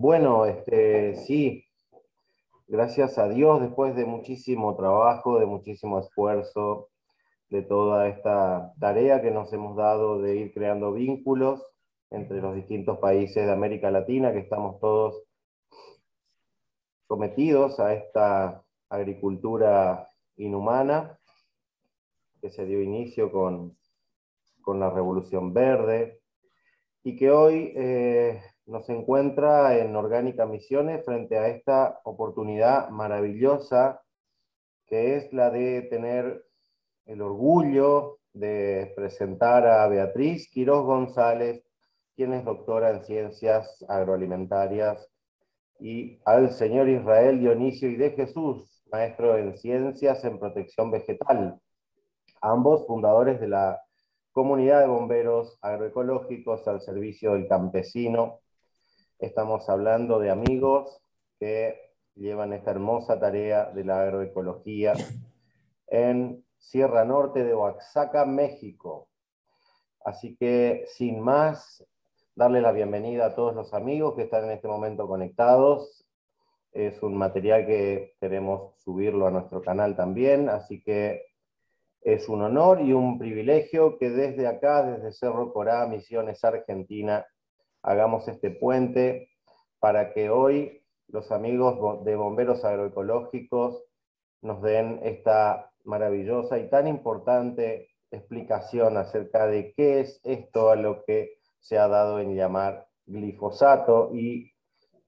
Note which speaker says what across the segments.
Speaker 1: Bueno, este, sí, gracias a Dios, después de muchísimo trabajo, de muchísimo esfuerzo, de toda esta tarea que nos hemos dado de ir creando vínculos entre los distintos países de América Latina, que estamos todos sometidos a esta agricultura inhumana que se dio inicio con, la Revolución Verde y que hoy eh, nos encuentra en Orgánica Misiones frente a esta oportunidad maravillosa que es la de tener el orgullo de presentar a Beatriz Quiroz González, quien es doctora en ciencias agroalimentarias, y al señor Israel Dionisio y de Jesús, maestro en ciencias en protección vegetal, ambos fundadores de la comunidad de bomberos agroecológicos al servicio del campesino Estamos hablando de amigos que llevan esta hermosa tarea de la agroecología en Sierra Norte de Oaxaca, México. Así que, sin más, darle la bienvenida a todos los amigos que están en este momento conectados. Es un material que queremos subirlo a nuestro canal también, así que es un honor y un privilegio que desde acá, desde Cerro Corá, Misiones Argentina, hagamos este puente para que hoy los amigos de bomberos agroecológicos nos den esta maravillosa y tan importante explicación acerca de qué es esto a lo que se ha dado en llamar glifosato y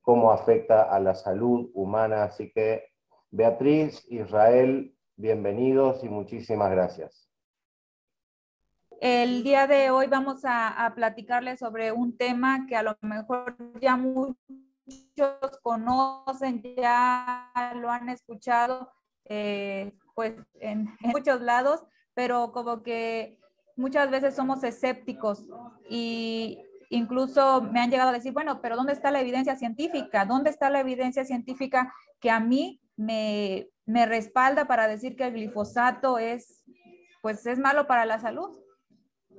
Speaker 1: cómo afecta a la salud humana. Así que, Beatriz, Israel, bienvenidos y muchísimas gracias.
Speaker 2: El día de hoy vamos a, platicarle platicarles sobre un tema que a lo mejor ya muchos conocen, ya lo han escuchado, eh, pues en, muchos lados, pero como que muchas veces somos escépticos y incluso me han llegado a decir, bueno, pero ¿dónde está la evidencia científica? ¿Dónde está la evidencia científica que a mí me, me respalda para decir que el glifosato es, pues, es malo para la salud?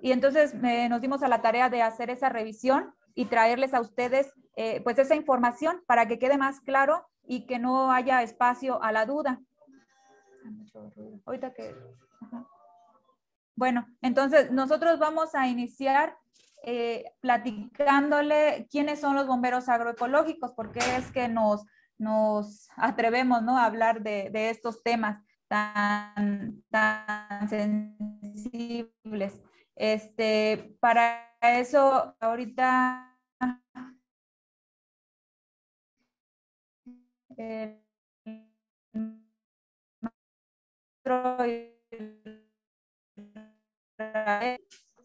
Speaker 2: Y entonces eh, nos dimos a la tarea de hacer esa revisión y traerles a ustedes eh, pues esa información para que quede más claro y que no haya espacio a la duda. Bueno, entonces nosotros vamos a iniciar eh, platicándole quiénes son los bomberos agroecológicos, porque es que nos, nos atrevemos ¿no? a hablar de, estos temas tan, tan sensibles. Este, para eso, ahorita eh,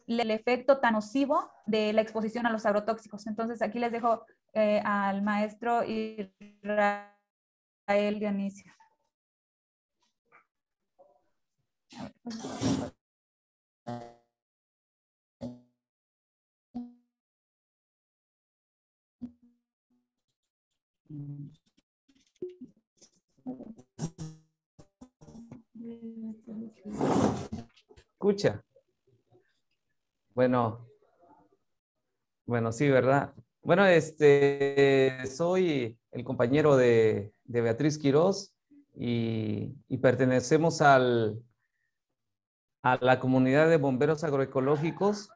Speaker 2: el efecto tan nocivo de la exposición a los agrotóxicos. Entonces aquí les dejo eh, al maestro Israel Dionisio.
Speaker 3: Pues,
Speaker 4: Escucha. Bueno, bueno, sí, ¿verdad? Bueno, este, soy el compañero de, Beatriz Quiroz y, y, pertenecemos al, a la comunidad de bomberos agroecológicos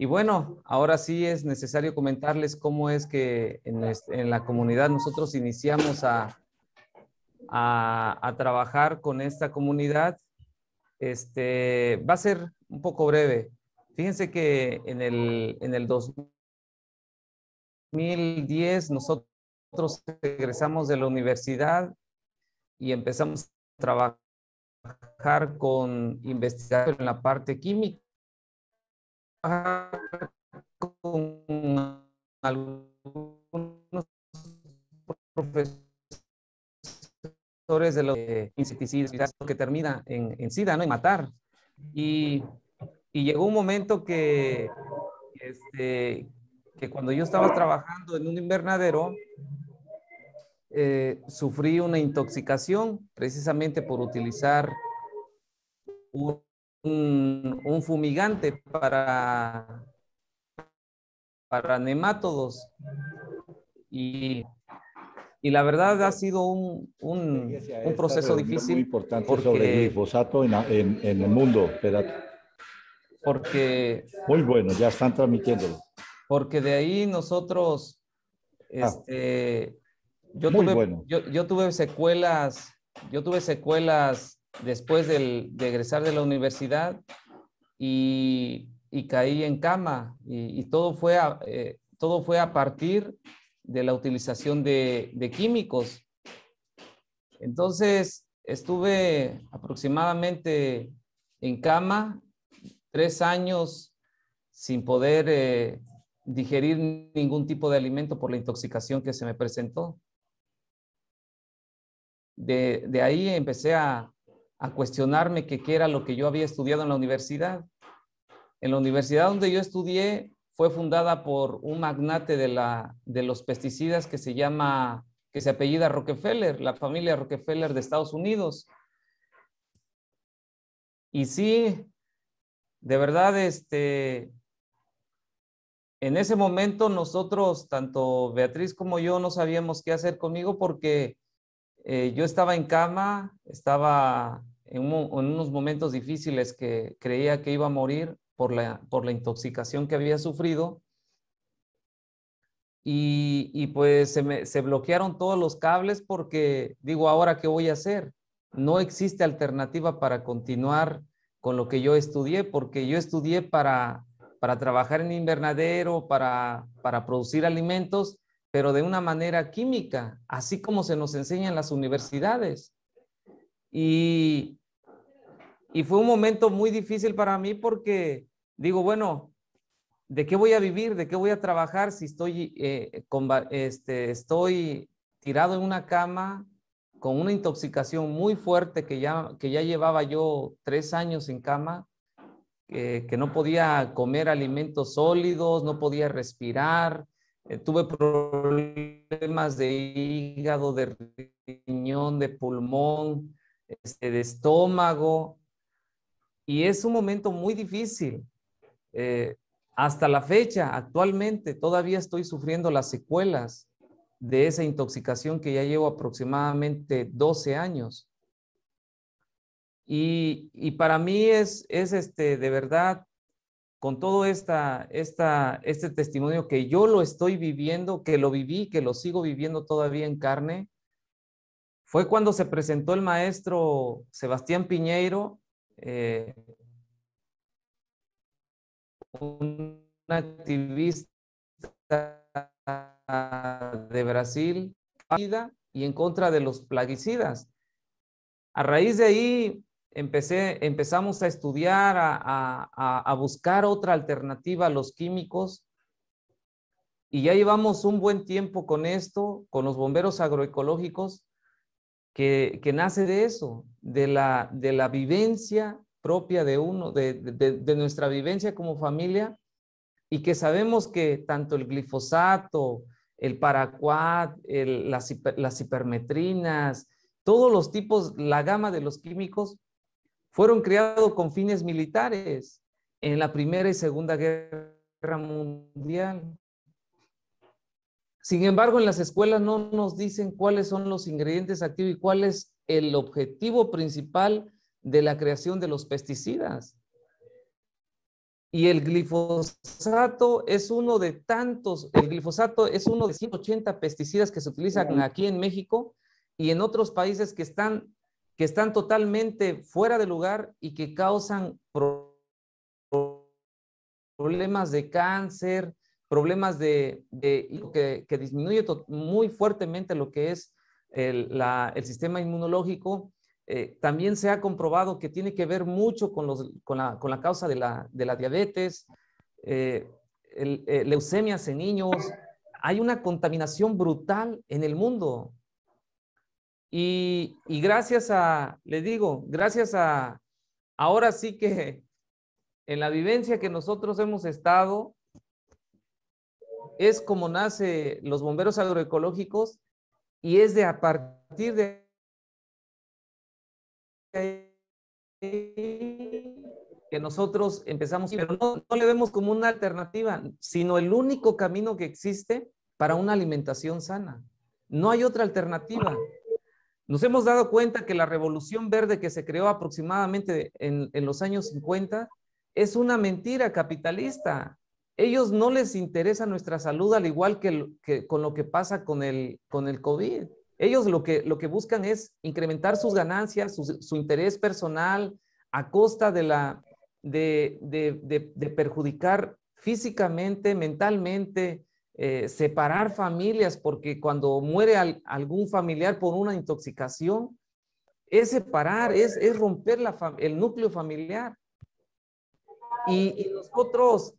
Speaker 4: y bueno, ahora sí es necesario comentarles cómo es que en, la comunidad nosotros iniciamos a, a, trabajar con esta comunidad. Este, va a ser un poco breve. Fíjense que en el, 2010 nosotros regresamos de la universidad y empezamos a trabajar con investigar en la parte química
Speaker 3: con algunos
Speaker 4: profesores de los insecticidas que termina en, en SIDA, ¿no? En matar. Y, y llegó un momento que, este, que cuando yo estaba trabajando en un invernadero, eh, sufrí una intoxicación precisamente por utilizar un un, fumigante para, para nemátodos. Y, la verdad ha sido un, proceso difícil. Muy importante sobre el
Speaker 1: glifosato en, el mundo, Porque. Muy bueno, ya están transmitiéndolo.
Speaker 4: Porque de ahí nosotros. Ah. Este, yo, tuve, yo, yo tuve secuelas. Yo tuve secuelas después de egresar de la universidad y, caí en cama y, todo, fue a, eh, todo fue a partir de la utilización de, químicos. Entonces estuve aproximadamente en cama tres años sin poder eh, digerir ningún tipo de alimento por la intoxicación que se me presentó. de ahí empecé a, a cuestionarme qué era lo que yo había estudiado en la universidad. En la universidad donde yo estudié fue fundada por un magnate de, la, de los pesticidas que se llama, que se apellida Rockefeller, la familia Rockefeller de Estados Unidos. Y sí, de verdad, este, en ese momento nosotros, tanto Beatriz como yo, no sabíamos qué hacer conmigo porque eh, yo estaba en cama, estaba en, unos momentos difíciles que creía que iba a morir por la, intoxicación que había sufrido. Y, pues se, bloquearon todos los cables porque digo, ahora qué voy a hacer? No existe alternativa para continuar con lo que yo estudié, porque yo estudié para, trabajar en invernadero, para, para producir alimentos, pero de una manera química, así como se nos enseña en las universidades. Y, y fue un momento muy difícil para mí porque digo, bueno, ¿de qué voy a vivir? ¿De qué voy a trabajar si estoy, eh, este, estoy tirado en una cama con una intoxicación muy fuerte que ya, que ya llevaba yo tres años en cama, eh, que no podía comer alimentos sólidos, no podía respirar, eh, tuve problemas de hígado, de riñón, de pulmón, este, de estómago. Y es un momento muy difícil. Eh, hasta la fecha, actualmente, todavía estoy sufriendo las secuelas de esa intoxicación que ya llevo aproximadamente 12 años. Y, para mí es, es este, de verdad con todo esta, este testimonio que yo lo estoy viviendo, que lo viví, que lo sigo viviendo todavía en carne, fue cuando se presentó el maestro Sebastián Piñeiro, eh, un activista de Brasil, y en contra de los plaguicidas. A raíz de ahí, empecé, empezamos a estudiar, a, a, a buscar otra alternativa a los químicos. Y ya llevamos un buen tiempo con esto, con los bomberos agroecológicos, que, que nace de eso, de la, de la vivencia propia de uno, de, de, de, nuestra vivencia como familia, y que sabemos que tanto el glifosato, el paraquat, las, las hipermetrinas, todos los tipos, la gama de los químicos, fueron creados con fines militares en la Primera y Segunda Guerra Mundial. Sin embargo, en las escuelas no nos dicen cuáles son los ingredientes activos y cuál es el objetivo principal de la creación de los pesticidas. Y el glifosato es uno de tantos, el glifosato es uno de 180 pesticidas que se utilizan aquí en México y en otros países que están que están totalmente fuera de lugar y que causan problemas de cáncer, problemas de, que, que, disminuye muy fuertemente lo que es el, sistema inmunológico. Eh, también se ha comprobado que tiene que ver mucho con, los, con, la, con la, causa de la, de la diabetes, eh, eh, leucemias en niños. Hay una contaminación brutal en el mundo. Y, gracias a, le digo, gracias a, ahora sí que en la vivencia que nosotros hemos estado, es como nace los bomberos agroecológicos y es de a partir de que nosotros empezamos, pero no, le vemos como una alternativa, sino el único camino que existe para una alimentación sana. No hay otra alternativa. Nos hemos dado cuenta que la revolución verde que se creó aproximadamente en, los años 50 es una mentira capitalista. Ellos no les interesa nuestra salud al igual que, con lo que pasa con el, con el COVID. Ellos lo que, lo que buscan es incrementar sus ganancias, su, interés personal a costa de, la, de perjudicar físicamente, mentalmente, eh, separar familias, porque cuando muere algún familiar por una intoxicación, es separar, es, romper el núcleo familiar. Y, nosotros,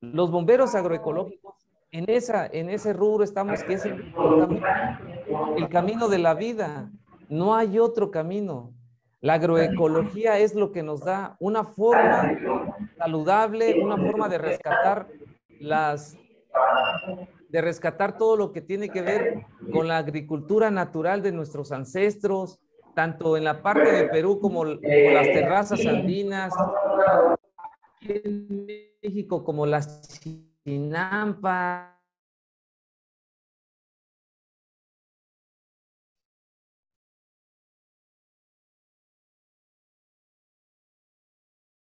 Speaker 4: los bomberos agroecológicos, en, ese rubro estamos, que es el camino de la vida. No hay otro camino. La agroecología es lo que nos da una forma saludable, una forma de rescatar las, de rescatar todo lo que tiene que ver con la agricultura natural de nuestros ancestros, tanto en la parte de Perú como, las terrazas andinas,
Speaker 3: en México como las chinampas.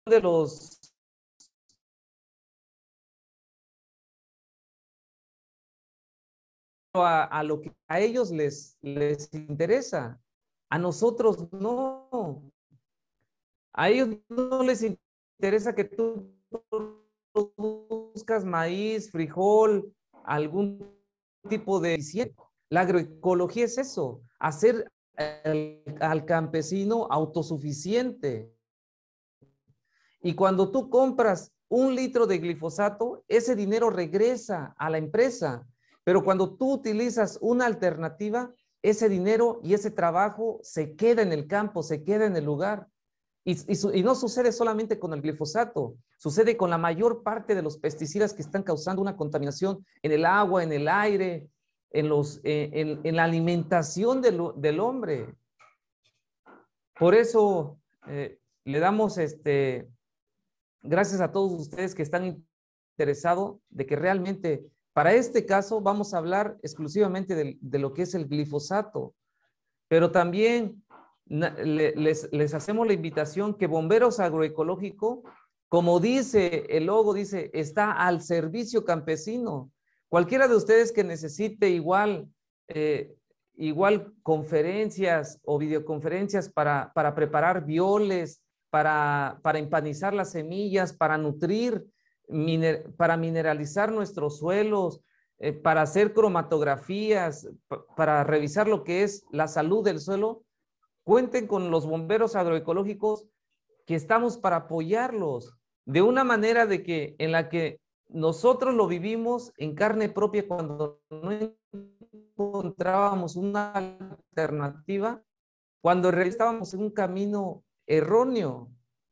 Speaker 3: de los a, lo que a ellos les, les interesa. A nosotros
Speaker 4: no. A ellos no les interesa que tú buscas maíz, frijol, algún tipo de... La agroecología es eso, hacer al campesino autosuficiente. Y cuando tú compras un litro de glifosato, ese dinero regresa a la empresa pero cuando tú utilizas una alternativa, ese dinero y ese trabajo se queda en el campo, se queda en el lugar. Y, no sucede solamente con el glifosato, sucede con la mayor parte de los pesticidas que están causando una contaminación en el agua, en el aire, en, los, eh, en, la alimentación del, hombre. Por eso eh, le damos este, gracias a todos ustedes que están interesados de que realmente para este caso vamos a hablar exclusivamente de, lo que es el glifosato, pero también les, hacemos la invitación que Bomberos Agroecológico, como dice el logo, dice, está al servicio campesino. Cualquiera de ustedes que necesite igual, eh, igual conferencias o videoconferencias para, preparar violes, para empanizar las semillas, para nutrir para mineralizar nuestros suelos, eh, para hacer cromatografías, para revisar lo que es la salud del suelo, cuenten con los bomberos agroecológicos que estamos para apoyarlos de una manera de que en la que nosotros lo vivimos en carne propia cuando no encontrábamos una alternativa, cuando estábamos en un camino erróneo.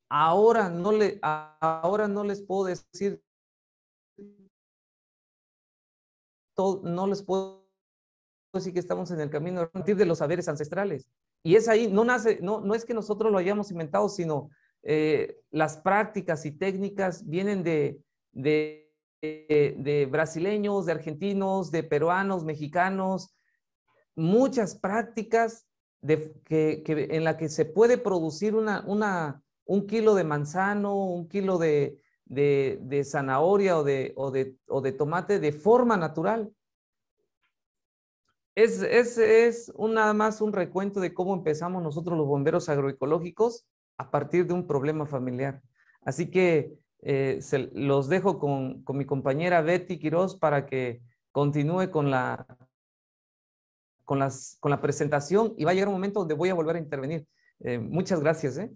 Speaker 4: Ahora no, le, ahora no les puedo decir, no les puedo que estamos en el camino partir de los saberes ancestrales. Y es ahí, no, nace, no, es que nosotros lo hayamos inventado, sino eh, las prácticas y técnicas vienen de, eh, de, brasileños, de argentinos, de peruanos, mexicanos, muchas prácticas de, en la que se puede producir una, un kilo de manzano, un kilo de, zanahoria o de, o, de, tomate de forma natural. Es, es, es nada más un recuento de cómo empezamos nosotros los bomberos agroecológicos a partir de un problema familiar. Así que eh, los dejo con, mi compañera Betty Quiroz para que continúe con la, con, la presentación y va a llegar un momento donde voy a volver a intervenir. Eh, muchas gracias. ¿eh?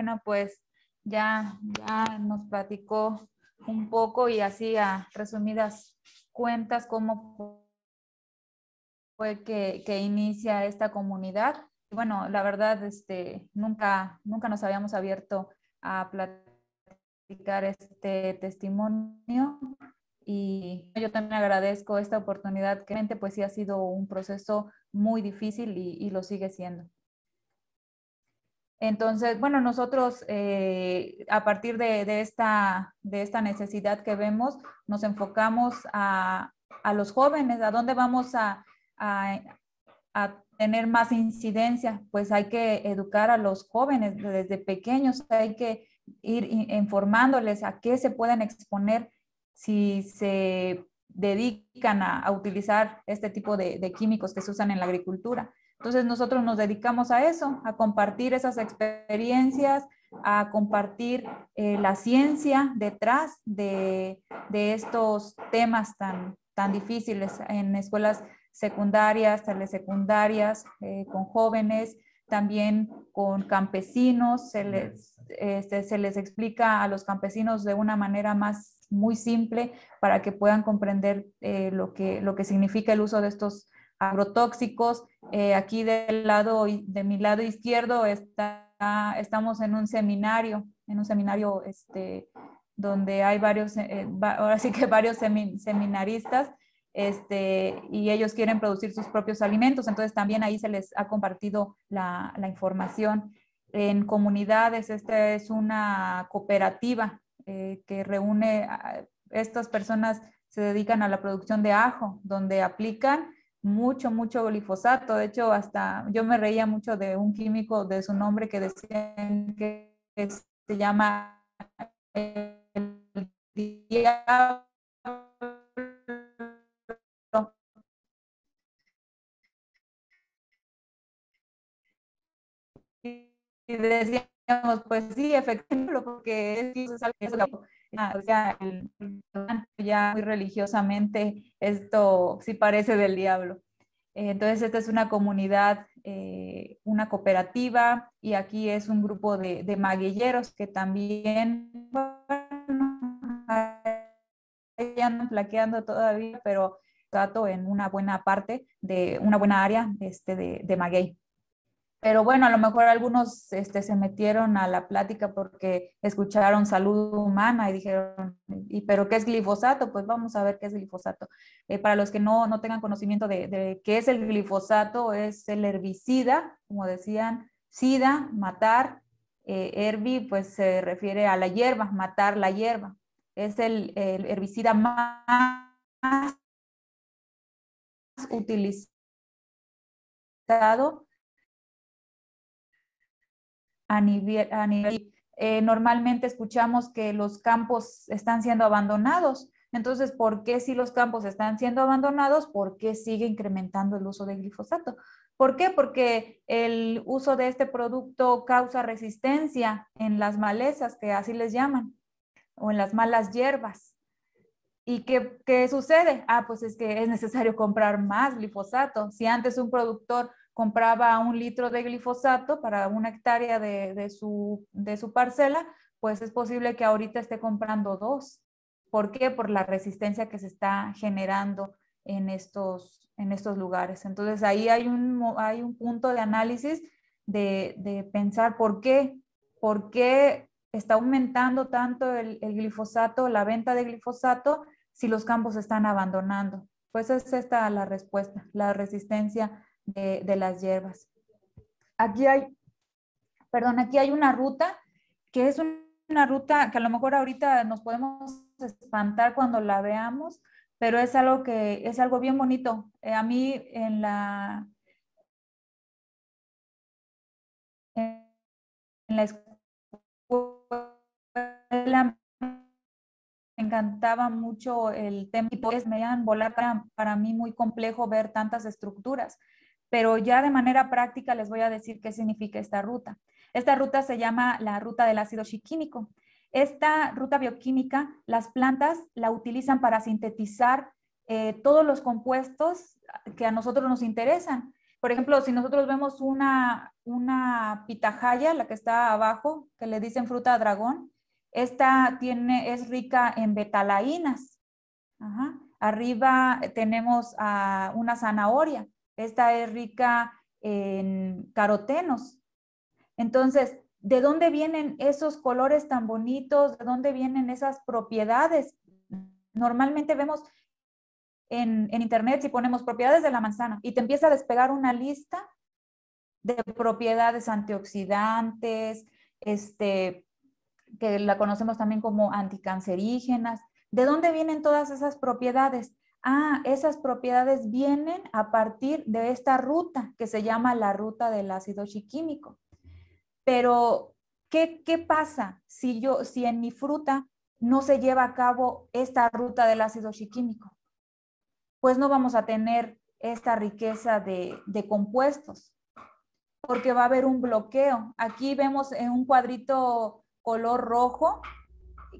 Speaker 2: Bueno, pues ya, ya nos platicó un poco y así a resumidas cuentas cómo fue que, inicia esta comunidad. Bueno, la verdad, este, nunca, nunca nos habíamos abierto a platicar este testimonio y yo también agradezco esta oportunidad que pues sí ha sido un proceso muy difícil y lo sigue siendo. Entonces, bueno, nosotros eh, a partir de, esta, necesidad que vemos, nos enfocamos a, los jóvenes, a dónde vamos a, tener más incidencia. Pues hay que educar a los jóvenes desde pequeños, hay que ir informándoles a qué se pueden exponer si se dedican a, utilizar este tipo de químicos que se usan en la agricultura. Entonces nosotros nos dedicamos a eso, a compartir esas experiencias, a compartir eh, la ciencia detrás de, estos temas tan, tan difíciles en escuelas secundarias, telesecundarias, eh, con jóvenes, también con campesinos, se les, este, se les explica a los campesinos de una manera más muy simple para que puedan comprender eh, lo, que, lo que significa el uso de estos agrotóxicos. Eh, aquí del lado, de mi lado izquierdo está, estamos en un seminario, en un seminario este, donde hay varios, eh, ahora sí que varios seminaristas este, y ellos quieren producir sus propios alimentos, entonces también ahí se les ha compartido la, información. En comunidades, esta es una cooperativa eh, que reúne, estas personas se dedican a la producción de ajo, donde aplican mucho, mucho glifosato. De hecho, hasta yo me reía mucho de un químico de su nombre que decían que se llama el diablo.
Speaker 3: Y decíamos,
Speaker 2: pues sí, efectivamente, porque es algo ya, ah, ya muy religiosamente, esto sí parece del diablo. Entonces, esta es una comunidad, eh, una cooperativa, y aquí es un grupo de, de maguilleros que también están plaqueando todavía, pero trato en una buena parte de una buena área este, de, de maguey pero bueno, a lo mejor algunos este, se metieron a la plática porque escucharon salud humana y dijeron, ¿y pero qué es glifosato? Pues vamos a ver qué es glifosato. Eh, para los que no, tengan conocimiento de, qué es el glifosato, es el herbicida, como decían, sida, matar, eh, herbi, pues se refiere a la hierba, matar la hierba. Es el herbicida más utilizado a nivel, eh, normalmente escuchamos que los campos están siendo abandonados. Entonces, ¿por qué si los campos están siendo abandonados, por qué sigue incrementando el uso de glifosato? ¿Por qué? Porque el uso de este producto causa resistencia en las malezas, que así les llaman, o en las malas hierbas. ¿Y qué, qué, sucede? Ah, pues es que es necesario comprar más glifosato. Si antes un productor compraba un litro de glifosato para una hectárea de, de, su, parcela, pues es posible que ahorita esté comprando dos. ¿Por qué? Por la resistencia que se está generando en estos, en estos lugares. Entonces ahí hay un, hay un punto de análisis de, pensar por qué, por qué está aumentando tanto el, el, glifosato, la venta de glifosato, si los campos están abandonando. Pues es esta la respuesta, la resistencia de, las hierbas. Aquí hay, perdón, aquí hay una ruta que es una ruta que a lo mejor ahorita nos podemos espantar cuando la veamos, pero es algo que es algo bien bonito. Eh, a mí en la en la escuela me encantaba mucho el tema y pues me iban volar para, para mí muy complejo ver tantas estructuras pero ya de manera práctica les voy a decir qué significa esta ruta. Esta ruta se llama la ruta del ácido chiquímico. Esta ruta bioquímica, las plantas la utilizan para sintetizar eh, todos los compuestos que a nosotros nos interesan. Por ejemplo, si nosotros vemos una, una pitahaya, la que está abajo, que le dicen fruta dragón, esta tiene, es rica en betalainas. Arriba tenemos una zanahoria esta es rica en carotenos. Entonces, ¿de dónde vienen esos colores tan bonitos? ¿De dónde vienen esas propiedades? Normalmente vemos en, internet si ponemos propiedades de la manzana y te empieza a despegar una lista de propiedades antioxidantes, este, que la conocemos también como anticancerígenas. ¿De dónde vienen todas esas propiedades? ah, esas propiedades vienen a partir de esta ruta que se llama la ruta del ácido chiquímico. Pero, ¿qué, ¿qué, pasa si, yo, si en mi fruta no se lleva a cabo esta ruta del ácido chiquímico? Pues no vamos a tener esta riqueza de, de compuestos, porque va a haber un bloqueo. Aquí vemos en un cuadrito color rojo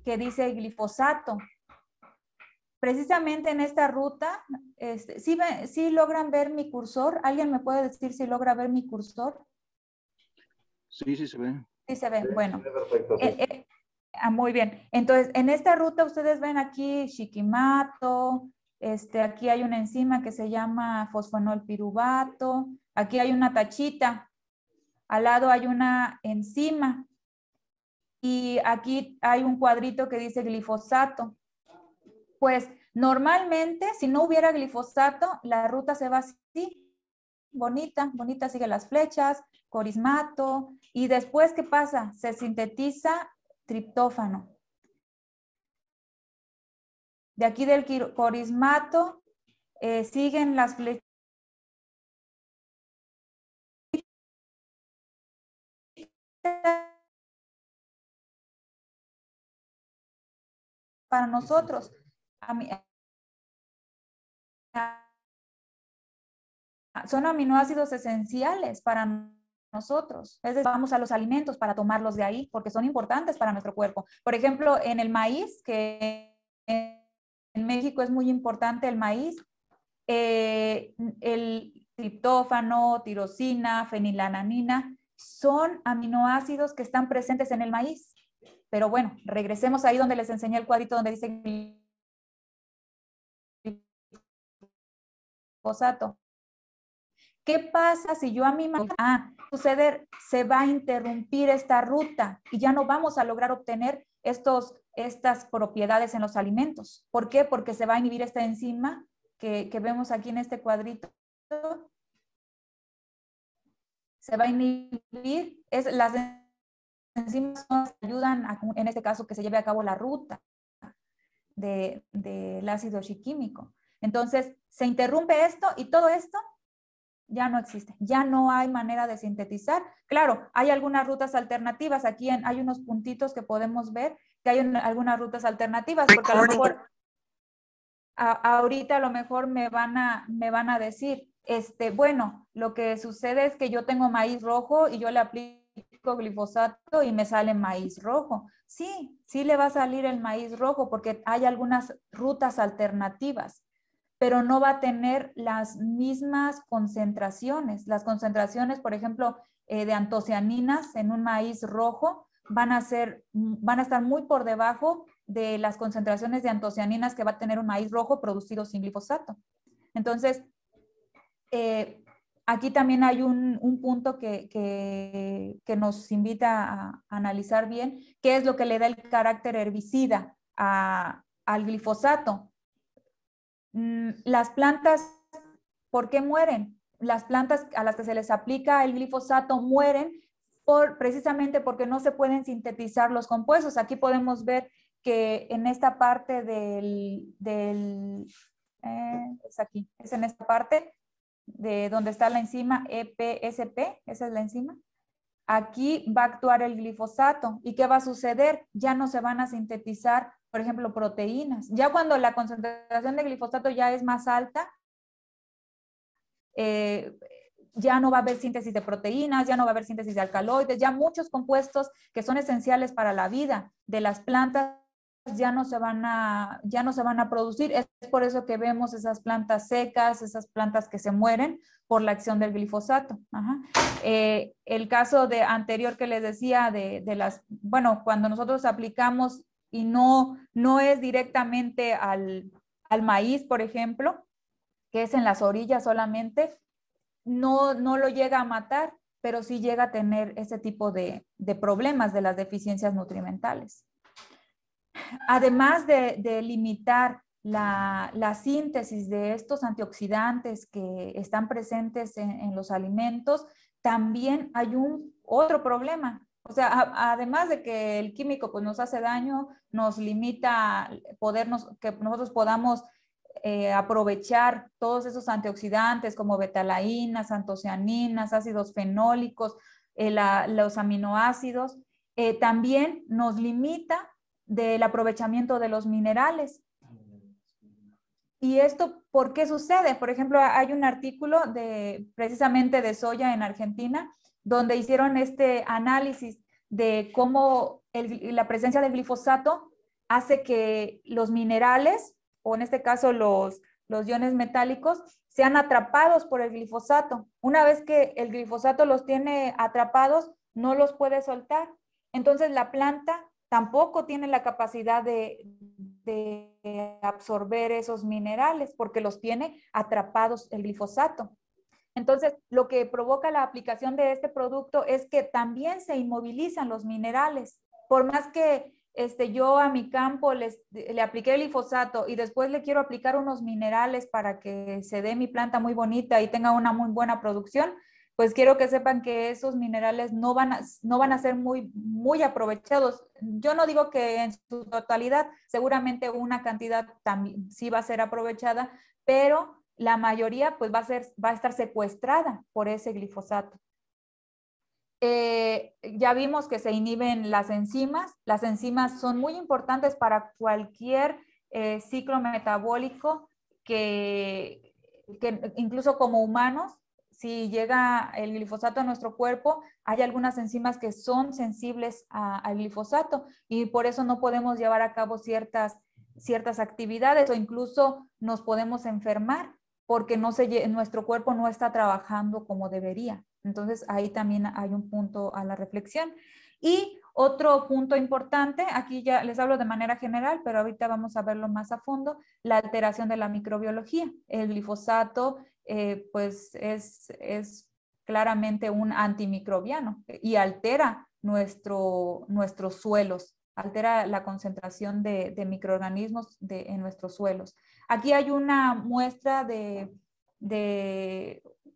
Speaker 2: que dice glifosato, precisamente en esta ruta, este, ¿sí, logran ver mi cursor? ¿Alguien me puede decir si logra ver mi cursor?
Speaker 5: Sí, sí se ve.
Speaker 2: Sí se ve, bueno. Eh, eh, ah, muy bien. Entonces, en esta ruta ustedes ven aquí shikimato, este, aquí hay una enzima que se llama fosfonol aquí hay una tachita, al lado hay una enzima y aquí hay un cuadrito que dice glifosato pues normalmente si no hubiera glifosato, la ruta se va así, bonita, bonita sigue las flechas, corismato, y después, ¿qué pasa? Se sintetiza triptófano. De aquí del corismato eh, siguen las flechas.
Speaker 3: para nosotros
Speaker 2: son aminoácidos esenciales para nosotros. Es vamos a los alimentos para tomarlos de ahí porque son importantes para nuestro cuerpo. Por ejemplo, en el maíz, que en México es muy importante el maíz, eh, el triptófano, tirosina, fenilananina, son aminoácidos que están presentes en el maíz. Pero bueno, regresemos ahí donde les enseñé el cuadrito donde dice ¿Qué pasa si yo a mi mamá ah, suceder? Se va a interrumpir esta ruta y ya no vamos a lograr obtener estos, estas propiedades en los alimentos. ¿Por qué? Porque se va a inhibir esta enzima que, vemos aquí en este cuadrito. Se va a inhibir, es, las enzimas ayudan a, en este caso que se lleve a cabo la ruta del ácido chiquímico. Entonces, se interrumpe esto y todo esto ya no existe, ya no hay manera de sintetizar. Claro, hay algunas rutas alternativas, aquí hay unos puntitos que podemos ver que hay algunas rutas alternativas, porque a lo mejor ahorita a lo mejor me van a, me van a decir, este, bueno, lo que sucede es que yo tengo maíz rojo y yo le aplico glifosato y me sale maíz rojo. Sí, sí le va a salir el maíz rojo porque hay algunas rutas alternativas pero no va a tener las mismas concentraciones. Las concentraciones, por ejemplo, eh, de antocianinas en un maíz rojo van a, ser, mm, van a estar muy por debajo de las concentraciones de antocianinas que va a tener un maíz rojo producido sin glifosato. Entonces, eh, aquí también hay un, punto que, nos invita a analizar bien, qué es lo que le da el carácter herbicida al glifosato. Mm, las plantas, ¿por qué mueren? Las plantas a las que se les aplica el glifosato mueren por, precisamente porque no se pueden sintetizar los compuestos. Aquí podemos ver que en esta parte del, eh, es aquí, es en esta parte de donde está la enzima EPSP, esa es la enzima. Aquí va a actuar el glifosato. ¿Y qué va a suceder? Ya no se van a sintetizar por ejemplo, proteínas. Ya cuando la concentración de glifosato ya es más alta, eh, ya no va a haber síntesis de proteínas, ya no va a haber síntesis de alcaloides, ya muchos compuestos que son esenciales para la vida de las plantas ya no se van a, ya no se van a producir. Es por eso que vemos esas plantas secas, esas plantas que se mueren por la acción del glifosato. Eh, el caso de anterior que les decía de, las, bueno, cuando nosotros aplicamos y no, no es directamente al, maíz, por ejemplo, que es en las orillas solamente, no, no lo llega a matar, pero sí llega a tener ese tipo de, problemas de las deficiencias nutrimentales. Además de, limitar la, síntesis de estos antioxidantes que están presentes en, los alimentos, también hay un otro problema o sea, además de que el químico pues, nos hace daño, nos limita podernos, que nosotros podamos eh, aprovechar todos esos antioxidantes como betalainas, antocianinas, ácidos fenólicos, eh, los aminoácidos, eh, también nos limita del aprovechamiento de los minerales. ¿Y esto por qué sucede? Por ejemplo, hay un artículo de, precisamente de soya en Argentina donde hicieron este análisis de cómo la presencia de glifosato hace que los minerales, o en este caso los, iones metálicos, sean atrapados por el glifosato. Una vez que el glifosato los tiene atrapados, no los puede soltar. Entonces la planta tampoco tiene la capacidad de absorber esos minerales porque los tiene atrapados el glifosato. Entonces, lo que provoca la aplicación de este producto es que también se inmovilizan los minerales. Por más que este, yo a mi campo le apliqué el glifosato y después le quiero aplicar unos minerales para que se dé mi planta muy bonita y tenga una muy buena producción, pues quiero que sepan que esos minerales no van a, no van a ser muy, muy aprovechados. Yo no digo que en su totalidad, seguramente una cantidad sí va a ser aprovechada, pero la mayoría pues va a, ser, va a estar secuestrada por ese glifosato. Eh, ya vimos que se inhiben las enzimas. Las enzimas son muy importantes para cualquier eh, ciclo metabólico que, incluso como humanos, si llega el glifosato a nuestro cuerpo, hay algunas enzimas que son sensibles al glifosato y por eso no podemos llevar a cabo ciertas, ciertas actividades o incluso nos podemos enfermar porque no se, nuestro cuerpo no está trabajando como debería. Entonces ahí también hay un punto a la reflexión. Y otro punto importante, aquí ya les hablo de manera general, pero ahorita vamos a verlo más a fondo, la alteración de la microbiología. El glifosato eh, pues es, es claramente un antimicrobiano y altera nuestro, nuestros suelos altera la concentración de, microorganismos en nuestros suelos. Aquí hay una muestra de,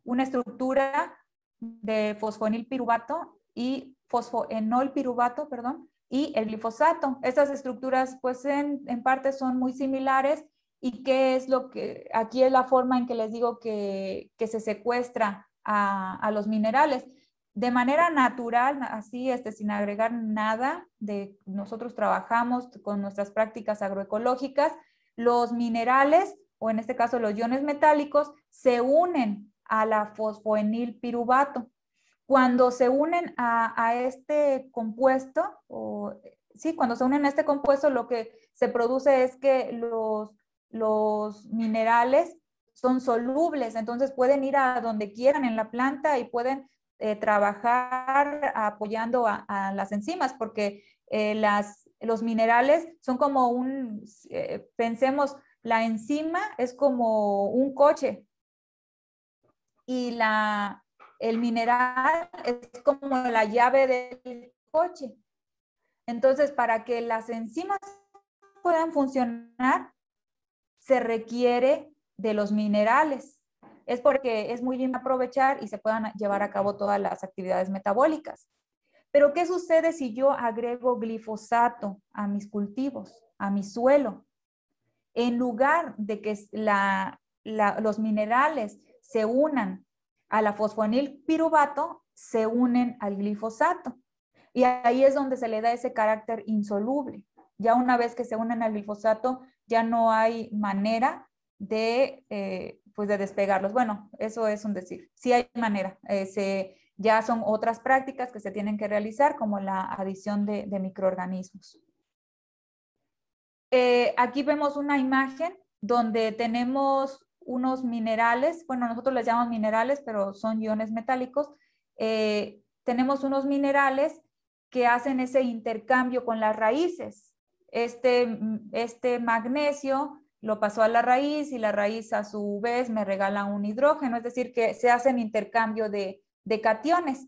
Speaker 2: una estructura de fosfonilpiruvato y fosfoenolpiruvato, perdón, y el glifosato. Estas estructuras, pues, en, parte son muy similares y qué es lo que, aquí es la forma en que les digo que, se secuestra a los minerales de manera natural, así, este, sin agregar nada, de, nosotros trabajamos con nuestras prácticas agroecológicas, los minerales, o en este caso los iones metálicos, se unen a la fosfoenil piruvato. Cuando se unen a, este compuesto, o, sí, cuando se unen a este compuesto, lo que se produce es que los, los minerales son solubles, entonces pueden ir a donde quieran en la planta y pueden eh, trabajar apoyando a, las enzimas, porque eh, los minerales son como un, eh, pensemos, la enzima es como un coche y el mineral es como la llave del coche. Entonces, para que las enzimas puedan funcionar, se requiere de los minerales es porque es muy bien aprovechar y se puedan llevar a cabo todas las actividades metabólicas. Pero ¿qué sucede si yo agrego glifosato a mis cultivos, a mi suelo? En lugar de que los minerales se unan a la fosfonil piruvato, se unen al glifosato. Y ahí es donde se le da ese carácter insoluble. Ya una vez que se unen al glifosato, ya no hay manera de eh, pues de despegarlos. Bueno, eso es un decir. Sí hay manera. ya son otras prácticas que se tienen que realizar, como la adición de, microorganismos. Eh, aquí vemos una imagen donde tenemos unos minerales, bueno, nosotros les llamamos minerales, pero son iones metálicos. Eh, tenemos unos minerales que hacen ese intercambio con las raíces. este, este magnesio lo pasó a la raíz y la raíz a su vez me regala un hidrógeno, es decir, que se hace un intercambio de, cationes.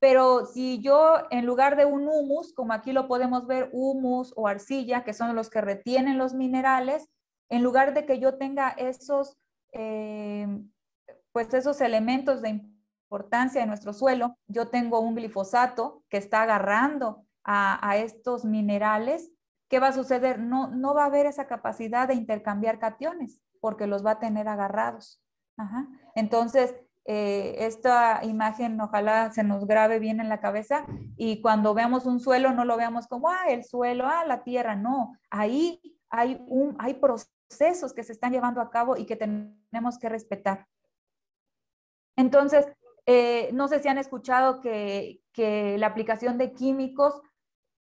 Speaker 2: Pero si yo, en lugar de un humus, como aquí lo podemos ver, humus o arcilla, que son los que retienen los minerales, en lugar de que yo tenga esos, eh, pues esos elementos de importancia en nuestro suelo, yo tengo un glifosato que está agarrando a estos minerales ¿qué va a suceder? No, no va a haber esa capacidad de intercambiar cationes porque los va a tener agarrados. Entonces, eh, esta imagen ojalá se nos grabe bien en la cabeza y cuando veamos un suelo no lo veamos como, ah, el suelo, ah, la tierra, no, ahí hay, un, hay procesos que se están llevando a cabo y que tenemos que respetar. Entonces, eh, no sé si han escuchado que, que la aplicación de químicos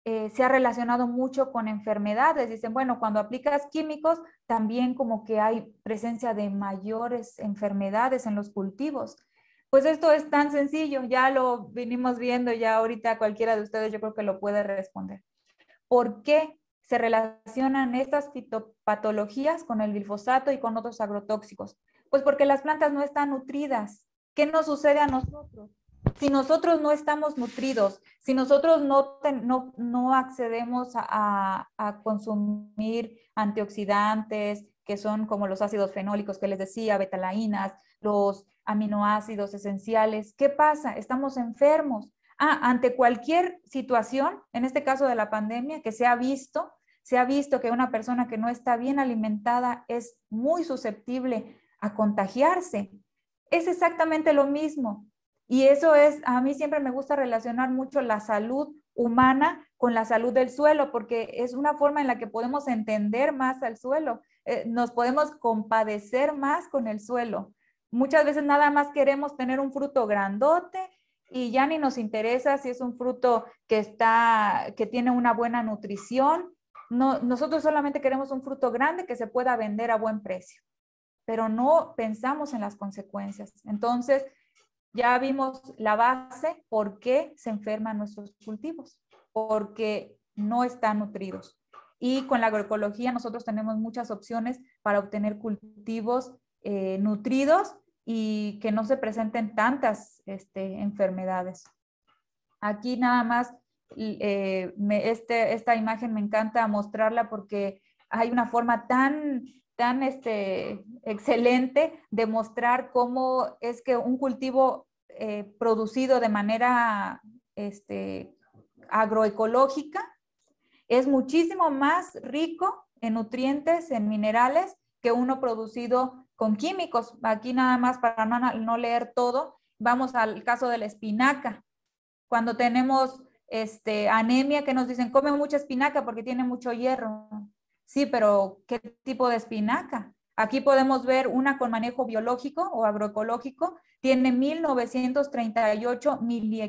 Speaker 2: eh, se ha relacionado mucho con enfermedades. Dicen, bueno, cuando aplicas químicos, también como que hay presencia de mayores enfermedades en los cultivos. Pues esto es tan sencillo, ya lo vinimos viendo, ya ahorita cualquiera de ustedes yo creo que lo puede responder. ¿Por qué se relacionan estas fitopatologías con el glifosato y con otros agrotóxicos? Pues porque las plantas no están nutridas. ¿Qué nos sucede a nosotros? si nosotros no estamos nutridos, si nosotros no, no, accedemos a, a, consumir antioxidantes, que son como los ácidos fenólicos que les decía, betalainas, los aminoácidos esenciales, ¿qué pasa? Estamos enfermos. Ah, ante cualquier situación, en este caso de la pandemia, que se ha visto, se ha visto que una persona que no está bien alimentada es muy susceptible a contagiarse. Es exactamente lo mismo. Y eso es, a mí siempre me gusta relacionar mucho la salud humana con la salud del suelo, porque es una forma en la que podemos entender más al suelo, eh, nos podemos compadecer más con el suelo. Muchas veces nada más queremos tener un fruto grandote y ya ni nos interesa si es un fruto que está que tiene una buena nutrición. nosotros solamente queremos un fruto grande que se pueda vender a buen precio, pero no pensamos en las consecuencias. Entonces, ya vimos la base, por qué se enferman nuestros cultivos, porque no están nutridos. Y con la agroecología nosotros tenemos muchas opciones para obtener cultivos eh, nutridos y que no se presenten tantas este, enfermedades. Aquí nada más, eh, este, esta imagen me encanta mostrarla porque hay una forma tan tan este, excelente demostrar cómo es que un cultivo eh, producido de manera este, agroecológica es muchísimo más rico en nutrientes, en minerales, que uno producido con químicos. Aquí nada más para no, leer todo, vamos al caso de la espinaca. Cuando tenemos este, anemia que nos dicen, come mucha espinaca porque tiene mucho hierro. Sí, pero ¿qué tipo de espinaca? Aquí podemos ver una con manejo biológico o agroecológico, tiene 1938 mini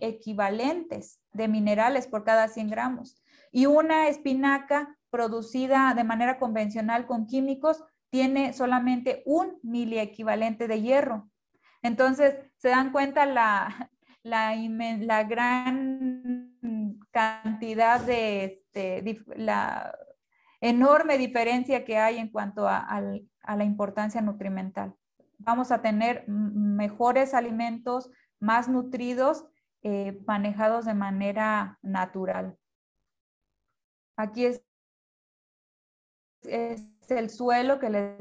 Speaker 2: equivalentes de minerales por cada 100 gramos. Y una espinaca producida de manera convencional con químicos tiene solamente un miliequivalente de hierro. Entonces, se dan cuenta la, la gran cantidad de este, la enorme diferencia que hay en cuanto a, la importancia nutrimental. Vamos a tener mejores alimentos, más nutridos, eh, manejados de manera natural. Aquí es, es el suelo que les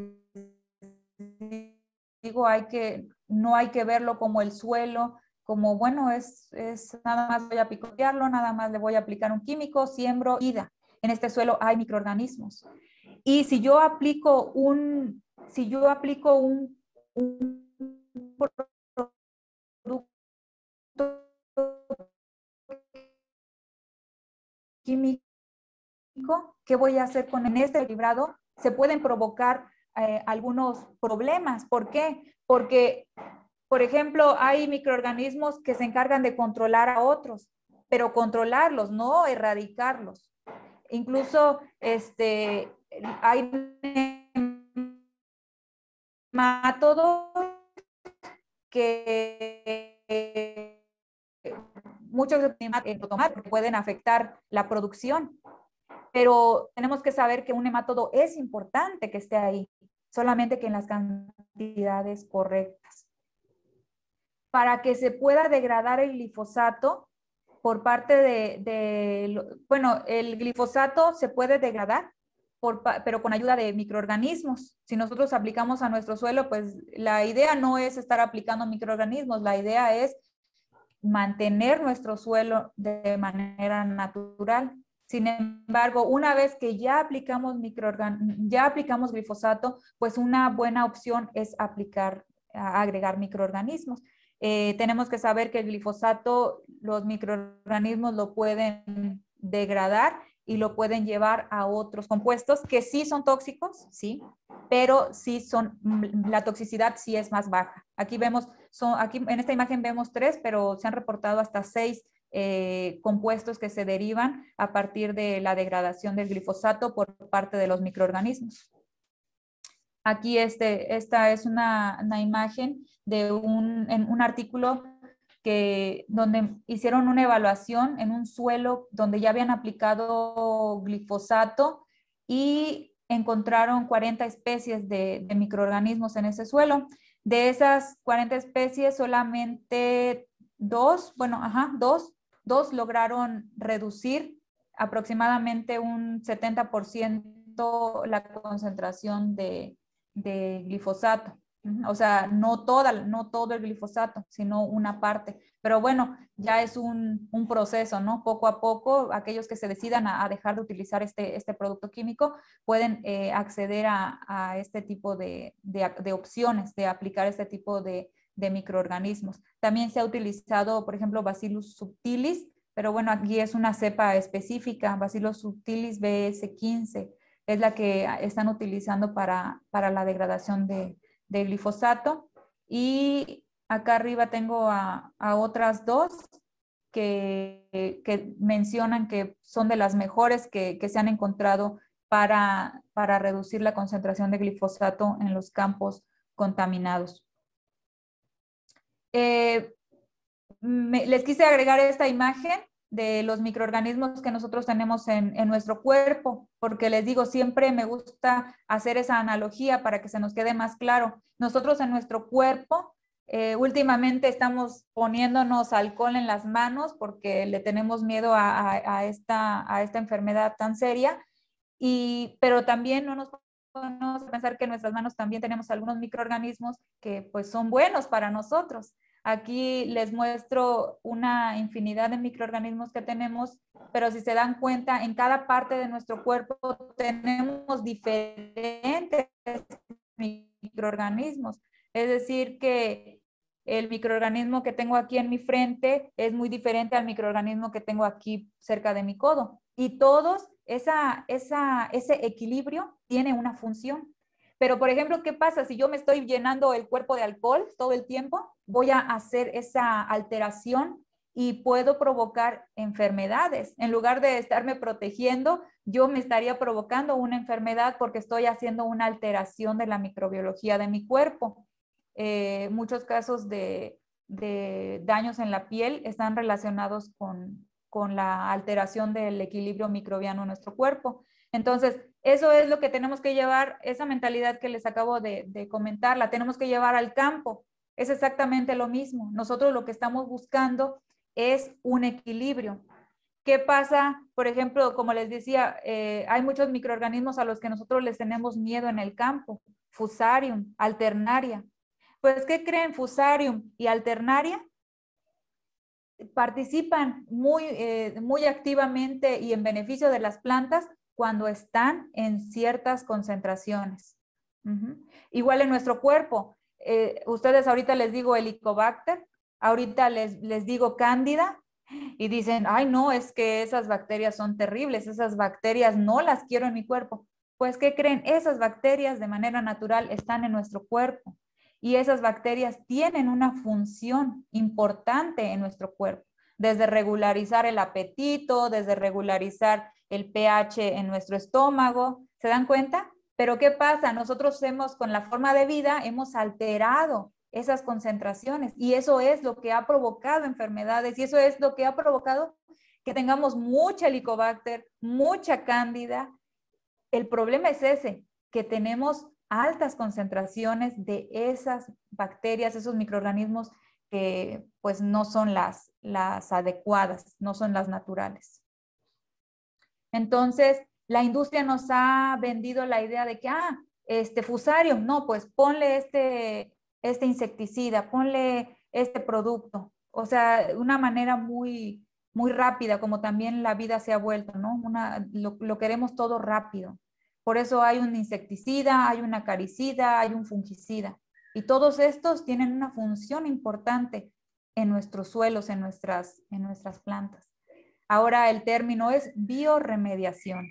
Speaker 2: digo, hay que, no hay que verlo como el suelo, como, bueno, es, es nada más voy a picotearlo, nada más le voy a aplicar un químico, siembro, ida. En este suelo hay microorganismos. Y si yo aplico un, si yo aplico un, producto químico, ¿qué voy a hacer con en este librado? Se pueden provocar eh, algunos problemas. ¿Por qué? Porque por ejemplo, hay microorganismos que se encargan de controlar a otros, pero controlarlos, no erradicarlos. Incluso este, hay nematodos que muchos nematodos pueden afectar la producción, pero tenemos que saber que un nematodo es importante que esté ahí, solamente que en las cantidades correctas para que se pueda degradar el glifosato por parte de, bueno, el glifosato se puede degradar, pero con ayuda de microorganismos. Si nosotros aplicamos a nuestro suelo, pues la idea no es estar aplicando microorganismos, la idea es mantener nuestro suelo de manera natural. Sin embargo, una vez que ya aplicamos ya aplicamos glifosato, pues una buena opción es aplicar, agregar microorganismos. Eh, tenemos que saber que el glifosato, los microorganismos lo pueden degradar y lo pueden llevar a otros compuestos que sí son tóxicos, sí, pero sí son, mm, la toxicidad sí es más baja. Aquí vemos, aquí en esta imagen vemos tres, pero se han reportado hasta seis eh, compuestos que se derivan a partir de la degradación del glifosato por parte de los microorganismos. Aquí este, esta es una, imagen de un, artículo que, donde hicieron una evaluación en un suelo donde ya habían aplicado glifosato y encontraron 40 especies de, de microorganismos en ese suelo. De esas 40 especies, solamente dos, bueno, ajá, dos, dos lograron reducir aproximadamente un 70% la concentración de, de glifosato. O sea, no, todo el glifosato, sino una parte. Pero bueno, ya es un, proceso, ¿no? Poco a poco, aquellos que se decidan a, dejar de utilizar este, este producto químico pueden eh, acceder a, este tipo de, opciones, de aplicar este tipo de, de, microorganismos. También se ha utilizado, por ejemplo, Bacillus subtilis, pero bueno, aquí es una cepa específica, Bacillus subtilis BS15 es la que están utilizando para, la degradación de, glifosato. Y acá arriba tengo a, otras dos que, mencionan que son de las mejores que, se han encontrado para, reducir la concentración de glifosato en los campos contaminados. Eh, les quise agregar esta imagen de los microorganismos que nosotros tenemos en, nuestro cuerpo, porque les digo, siempre me gusta hacer esa analogía para que se nos quede más claro. Nosotros en nuestro cuerpo, eh, últimamente estamos poniéndonos alcohol en las manos porque le tenemos miedo a, a, esta, enfermedad tan seria, pero también no nos podemos pensar que en nuestras manos también tenemos algunos microorganismos que pues son buenos para nosotros. Aquí les muestro una infinidad de microorganismos que tenemos, pero si se dan cuenta, en cada parte de nuestro cuerpo tenemos diferentes microorganismos. Es decir, que el microorganismo que tengo aquí en mi frente es muy diferente al microorganismo que tengo aquí cerca de mi codo. Y todos, esa, ese equilibrio tiene una función. Pero, por ejemplo, ¿qué pasa si yo me estoy llenando el cuerpo de alcohol todo el tiempo? voy a hacer esa alteración y puedo provocar enfermedades. En lugar de estarme protegiendo, yo me estaría provocando una enfermedad porque estoy haciendo una alteración de la microbiología de mi cuerpo. Eh, muchos casos de, daños en la piel están relacionados con, la alteración del equilibrio microbiano en nuestro cuerpo. Entonces, eso es lo que tenemos que llevar, esa mentalidad que les acabo de comentar, la tenemos que llevar al campo es exactamente lo mismo. Nosotros lo que estamos buscando es un equilibrio. ¿Qué pasa? Por ejemplo, como les decía, eh, hay muchos microorganismos a los que nosotros les tenemos miedo en el campo. Fusarium, alternaria. Pues, ¿qué creen? Fusarium y alternaria participan muy, eh, muy activamente y en beneficio de las plantas cuando están en ciertas concentraciones. Igual en nuestro cuerpo, eh, ustedes ahorita les digo helicobacter, ahorita les, les digo cándida y dicen, ay no, es que esas bacterias son terribles, esas bacterias no las quiero en mi cuerpo. Pues, ¿qué creen? Esas bacterias de manera natural están en nuestro cuerpo y esas bacterias tienen una función importante en nuestro cuerpo, desde regularizar el apetito, desde regularizar el pH en nuestro estómago. ¿Se dan cuenta? Pero ¿qué pasa? Nosotros hemos, con la forma de vida, hemos alterado esas concentraciones y eso es lo que ha provocado enfermedades y eso es lo que ha provocado que tengamos mucha helicobacter, mucha cándida. El problema es ese, que tenemos altas concentraciones de esas bacterias, esos microorganismos que pues no son las, las adecuadas, no son las naturales. Entonces, la industria nos ha vendido la idea de que, ah, este fusario, no, pues ponle este, este, insecticida, ponle este producto. O sea, una manera muy, muy rápida, como también la vida se ha vuelto, ¿no? lo, queremos todo rápido. Por eso hay un insecticida, hay un acaricida, hay un fungicida. Y todos estos tienen una función importante en nuestros suelos, en nuestras, en nuestras plantas. Ahora el término es bioremediación.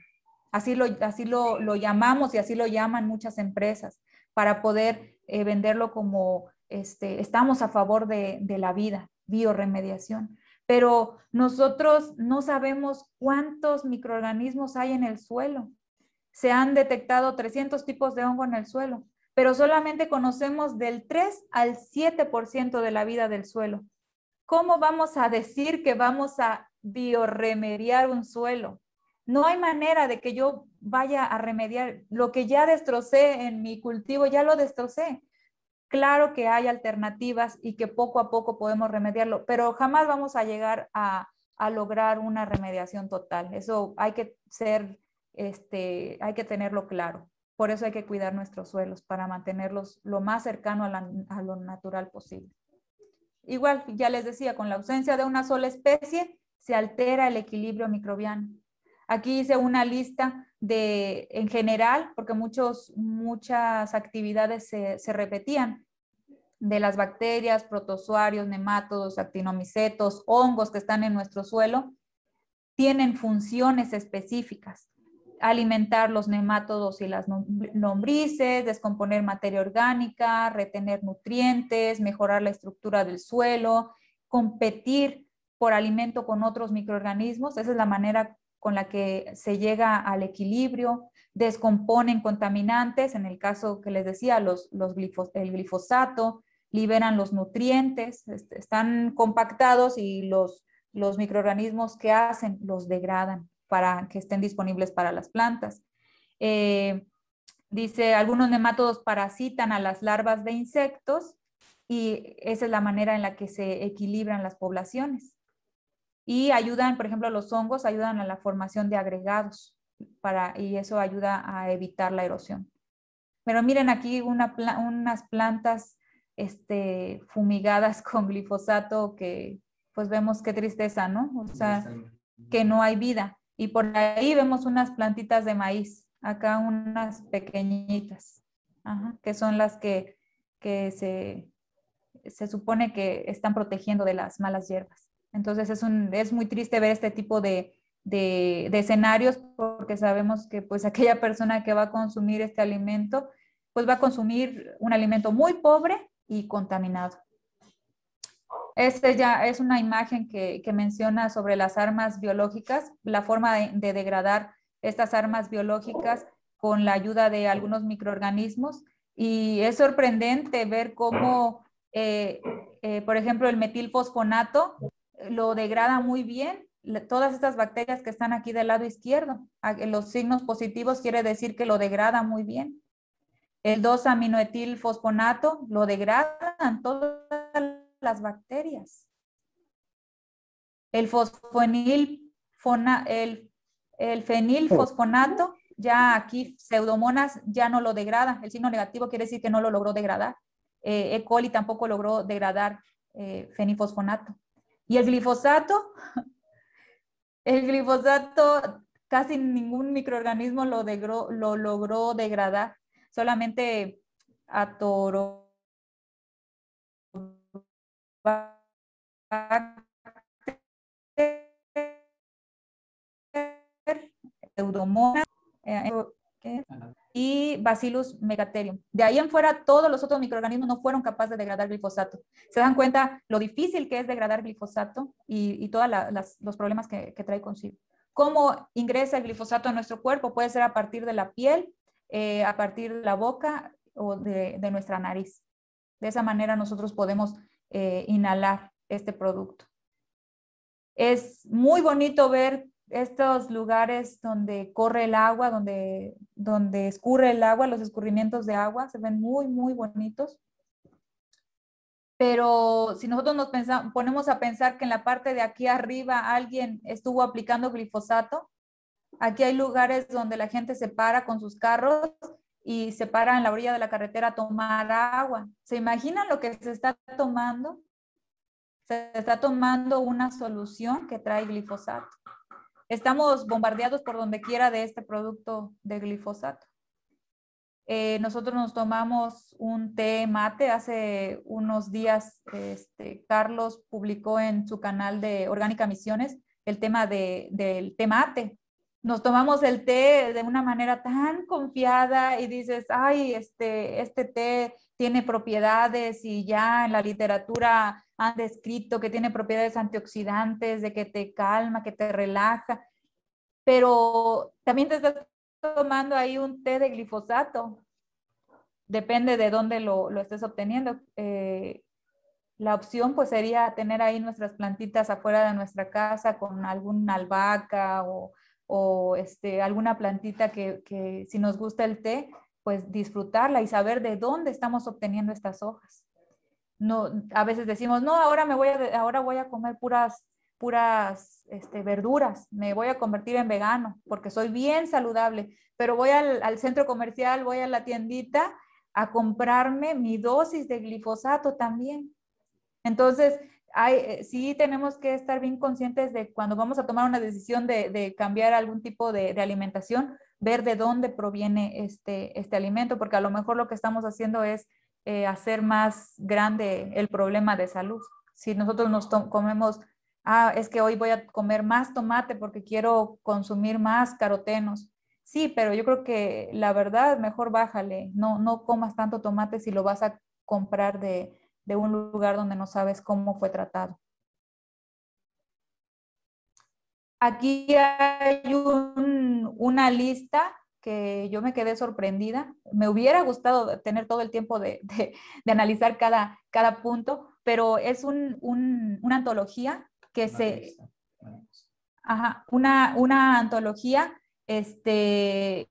Speaker 2: Así lo, llamamos y así lo llaman muchas empresas para poder eh, venderlo como este, estamos a favor de, la vida, bioremediación. Pero nosotros no sabemos cuántos microorganismos hay en el suelo. Se han detectado 300 tipos de hongo en el suelo, pero solamente conocemos del 3 al 7% de la vida del suelo. ¿Cómo vamos a decir que vamos a bioremediar un suelo? no hay manera de que yo vaya a remediar lo que ya destrocé en mi cultivo, ya lo destrocé. Claro que hay alternativas y que poco a poco podemos remediarlo, pero jamás vamos a llegar a, lograr una remediación total. Eso hay que ser, este, hay que tenerlo claro. Por eso hay que cuidar nuestros suelos para mantenerlos lo más cercano a lo natural posible. Igual, ya les decía, con la ausencia de una sola especie se altera el equilibrio microbiano Aquí hice una lista de, en general, porque muchos, muchas actividades se, repetían, de las bacterias, protozoarios, nematodos, actinomicetos, hongos que están en nuestro suelo, tienen funciones específicas. Alimentar los nematodos y las lombrices, descomponer materia orgánica, retener nutrientes, mejorar la estructura del suelo, competir por alimento con otros microorganismos. Esa es la manera con la que se llega al equilibrio, descomponen contaminantes, en el caso que les decía, los, el glifosato, liberan los nutrientes, este, están compactados y los, microorganismos que hacen los degradan para que estén disponibles para las plantas. Eh, dice, algunos nematodos parasitan a las larvas de insectos y esa es la manera en la que se equilibran las poblaciones y ayudan, por ejemplo, los hongos ayudan a la formación de agregados para, y eso ayuda a evitar la erosión. Pero miren aquí unas plantas este, fumigadas con glifosato que pues vemos qué tristeza, ¿no? O sea, que no hay vida. Y por ahí vemos unas plantitas de maíz, acá unas pequeñitas, que son las que, que se, se supone que están protegiendo de las malas hierbas. Entonces es, un, es muy triste ver este tipo de, de, escenarios porque sabemos que pues aquella persona que va a consumir este alimento pues va a consumir un alimento muy pobre y contaminado. Esta ya es una imagen que, que, menciona sobre las armas biológicas, la forma de, degradar estas armas biológicas con la ayuda de algunos microorganismos y es sorprendente ver cómo eh, eh, por ejemplo, el metilfosfonato lo degrada muy bien. Todas estas bacterias que están aquí del lado izquierdo, ah, los signos positivos quiere decir que lo degrada muy bien. El 2-aminoetilfosfonato lo degradan todas las bacterias. El fosfonil, el, fenilfosfonato, oh. ya aquí pseudomonas ya no lo degrada. El signo negativo quiere decir que no lo logró degradar. Eh, e. coli tampoco logró degradar eh, fenilfosfonato. ¿Y el glifosato? El glifosato casi ningún microorganismo lo, lo logró degradar, solamente atoró y Bacillus megaterium. De ahí en fuera, todos los otros microorganismos no fueron capaces de degradar glifosato. Se dan cuenta lo difícil que es degradar glifosato y, todos los problemas que, trae consigo. ¿Cómo ingresa el glifosato a nuestro cuerpo? Puede ser a partir de la piel, eh, a partir de la boca o de, nuestra nariz. De esa manera nosotros podemos eh, inhalar este producto. Es muy bonito ver estos lugares donde corre el agua, donde, donde escurre el agua, los escurrimientos de agua, se ven muy, muy bonitos. Pero si nosotros nos ponemos a pensar que en la parte de aquí arriba alguien estuvo aplicando glifosato, aquí hay lugares donde la gente se para con sus carros y se para en la orilla de la carretera a tomar agua. ¿Se imaginan lo que se está tomando? Se está tomando una solución que trae glifosato estamos bombardeados por donde quiera de este producto de glifosato. Eh, nosotros nos tomamos un té mate hace unos días. Este, Carlos publicó en su canal de Orgánica Misiones el tema del té mate nos tomamos el té de una manera tan confiada y dices, ay, este, este té tiene propiedades y ya en la literatura han descrito que tiene propiedades antioxidantes, de que te calma, que te relaja, pero también te estás tomando ahí un té de glifosato. Depende de dónde lo, estés obteniendo. Eh, la opción pues sería tener ahí nuestras plantitas afuera de nuestra casa con alguna albahaca o o este, alguna plantita que, si nos gusta el té, pues disfrutarla y saber de dónde estamos obteniendo estas hojas. No, a veces decimos, no, ahora, me voy, a, ahora voy a comer puras, puras este, verduras, me voy a convertir en vegano porque soy bien saludable, pero voy al, al centro comercial, voy a la tiendita a comprarme mi dosis de glifosato también. Entonces, eh, sí tenemos que estar bien conscientes de cuando vamos a tomar una decisión de, cambiar algún tipo de, alimentación, ver de dónde proviene este, este, alimento, porque a lo mejor lo que estamos haciendo es eh, hacer más grande el problema de salud. Si nosotros nos comemos, ah, es que hoy voy a comer más tomate porque quiero consumir más carotenos. Sí, pero yo creo que la verdad, mejor bájale, no, no comas tanto tomate si lo vas a comprar de, de un lugar donde no sabes cómo fue tratado. Aquí hay una lista que yo me quedé sorprendida. Me hubiera gustado tener todo el tiempo de, analizar cada, cada punto, pero es una antología que se... Ajá, una, una antología este,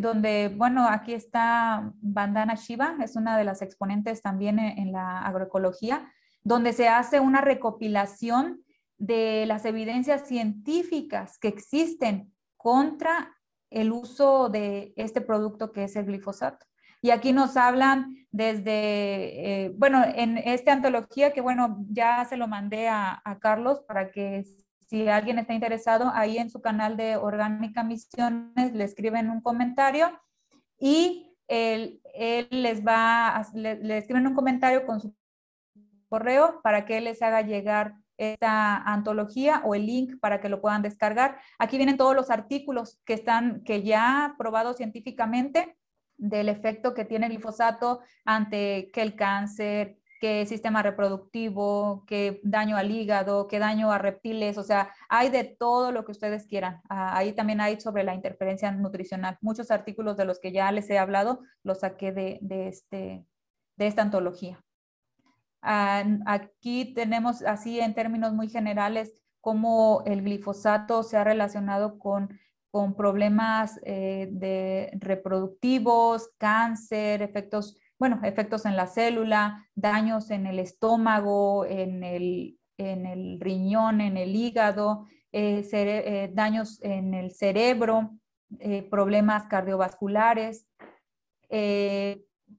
Speaker 2: donde, bueno, aquí está Bandana Shiva, es una de las exponentes también e, en, la agroecología, donde se hace una recopilación de las evidencias científicas que existen contra el uso de este producto que es el glifosato. Y aquí nos hablan desde, eh, bueno, en esta antología que, bueno, ya se lo mandé a Carlos para que si alguien está interesado, ahí en su canal de Orgánica Misiones le escriben un comentario y él, él les va, le, escriben un comentario con su correo para que él les haga llegar esta antología o el link para que lo puedan descargar. Aquí vienen todos los artículos que están, que ya probado científicamente del efecto que tiene el glifosato ante que el cáncer, sistema reproductivo, que daño al hígado, qué daño a reptiles, o sea, hay de todo lo que ustedes quieran. Ah, ahí también hay sobre la interferencia nutricional. Muchos artículos de los que ya les he hablado los saqué de, este, de esta antología. aquí tenemos así en términos muy generales cómo el glifosato se ha relacionado con con problemas eh, de reproductivos, cáncer, efectos bueno, efectos en la célula, daños en el estómago, en el, riñón, en el hígado, eh, eh, daños en el cerebro, eh, problemas cardiovasculares.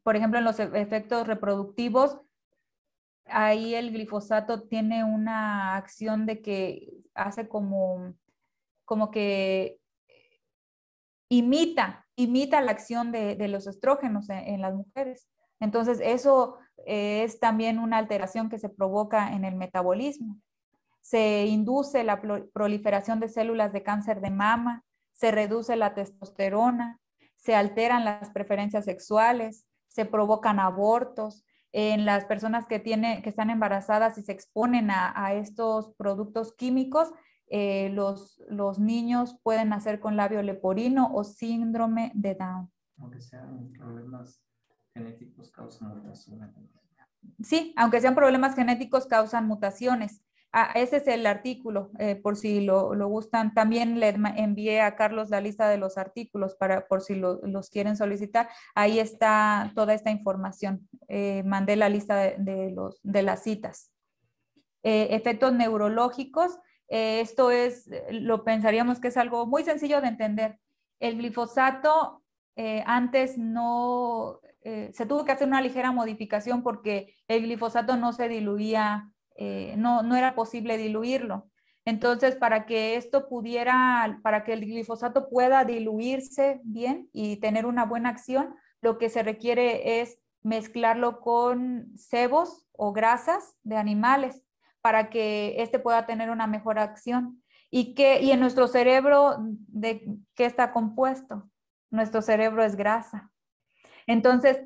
Speaker 2: por ejemplo, en los e-, efectos reproductivos, ahí el glifosato tiene una acción de que hace como, como que imita, imita la acción de, los estrógenos en, las mujeres. Entonces, eso eh, es también una alteración que se provoca en el metabolismo. Se induce la proliferación de células de cáncer de mama, se reduce la testosterona, se alteran las preferencias sexuales, se provocan abortos, en las personas que, tienen, que están embarazadas y se exponen a, estos productos químicos, eh, los, niños pueden nacer con labio leporino o síndrome de Down. Aunque sean
Speaker 4: problemas genéticos causan mutaciones.
Speaker 2: Sí, aunque sean problemas genéticos causan mutaciones. Ah, ese es el artículo, eh, por si lo, gustan. También le envié a Carlos la lista de los artículos para, por si los quieren solicitar. Ahí está toda esta información. Eh, mandé la lista de, los, de las citas. efectos neurológicos. Eh, esto es, eh, lo pensaríamos que es algo muy sencillo de entender. El glifosato eh, antes no, se tuvo que hacer una ligera modificación porque el glifosato no se diluía, no, no era posible diluirlo. Entonces, para que esto pudiera, para que el glifosato pueda diluirse bien y tener una buena acción, lo que se requiere es mezclarlo con cebos o grasas de animales para que éste pueda tener una mejor acción. ¿Y, que en nuestro cerebro, ¿de qué está compuesto? Nuestro cerebro es grasa. Entonces,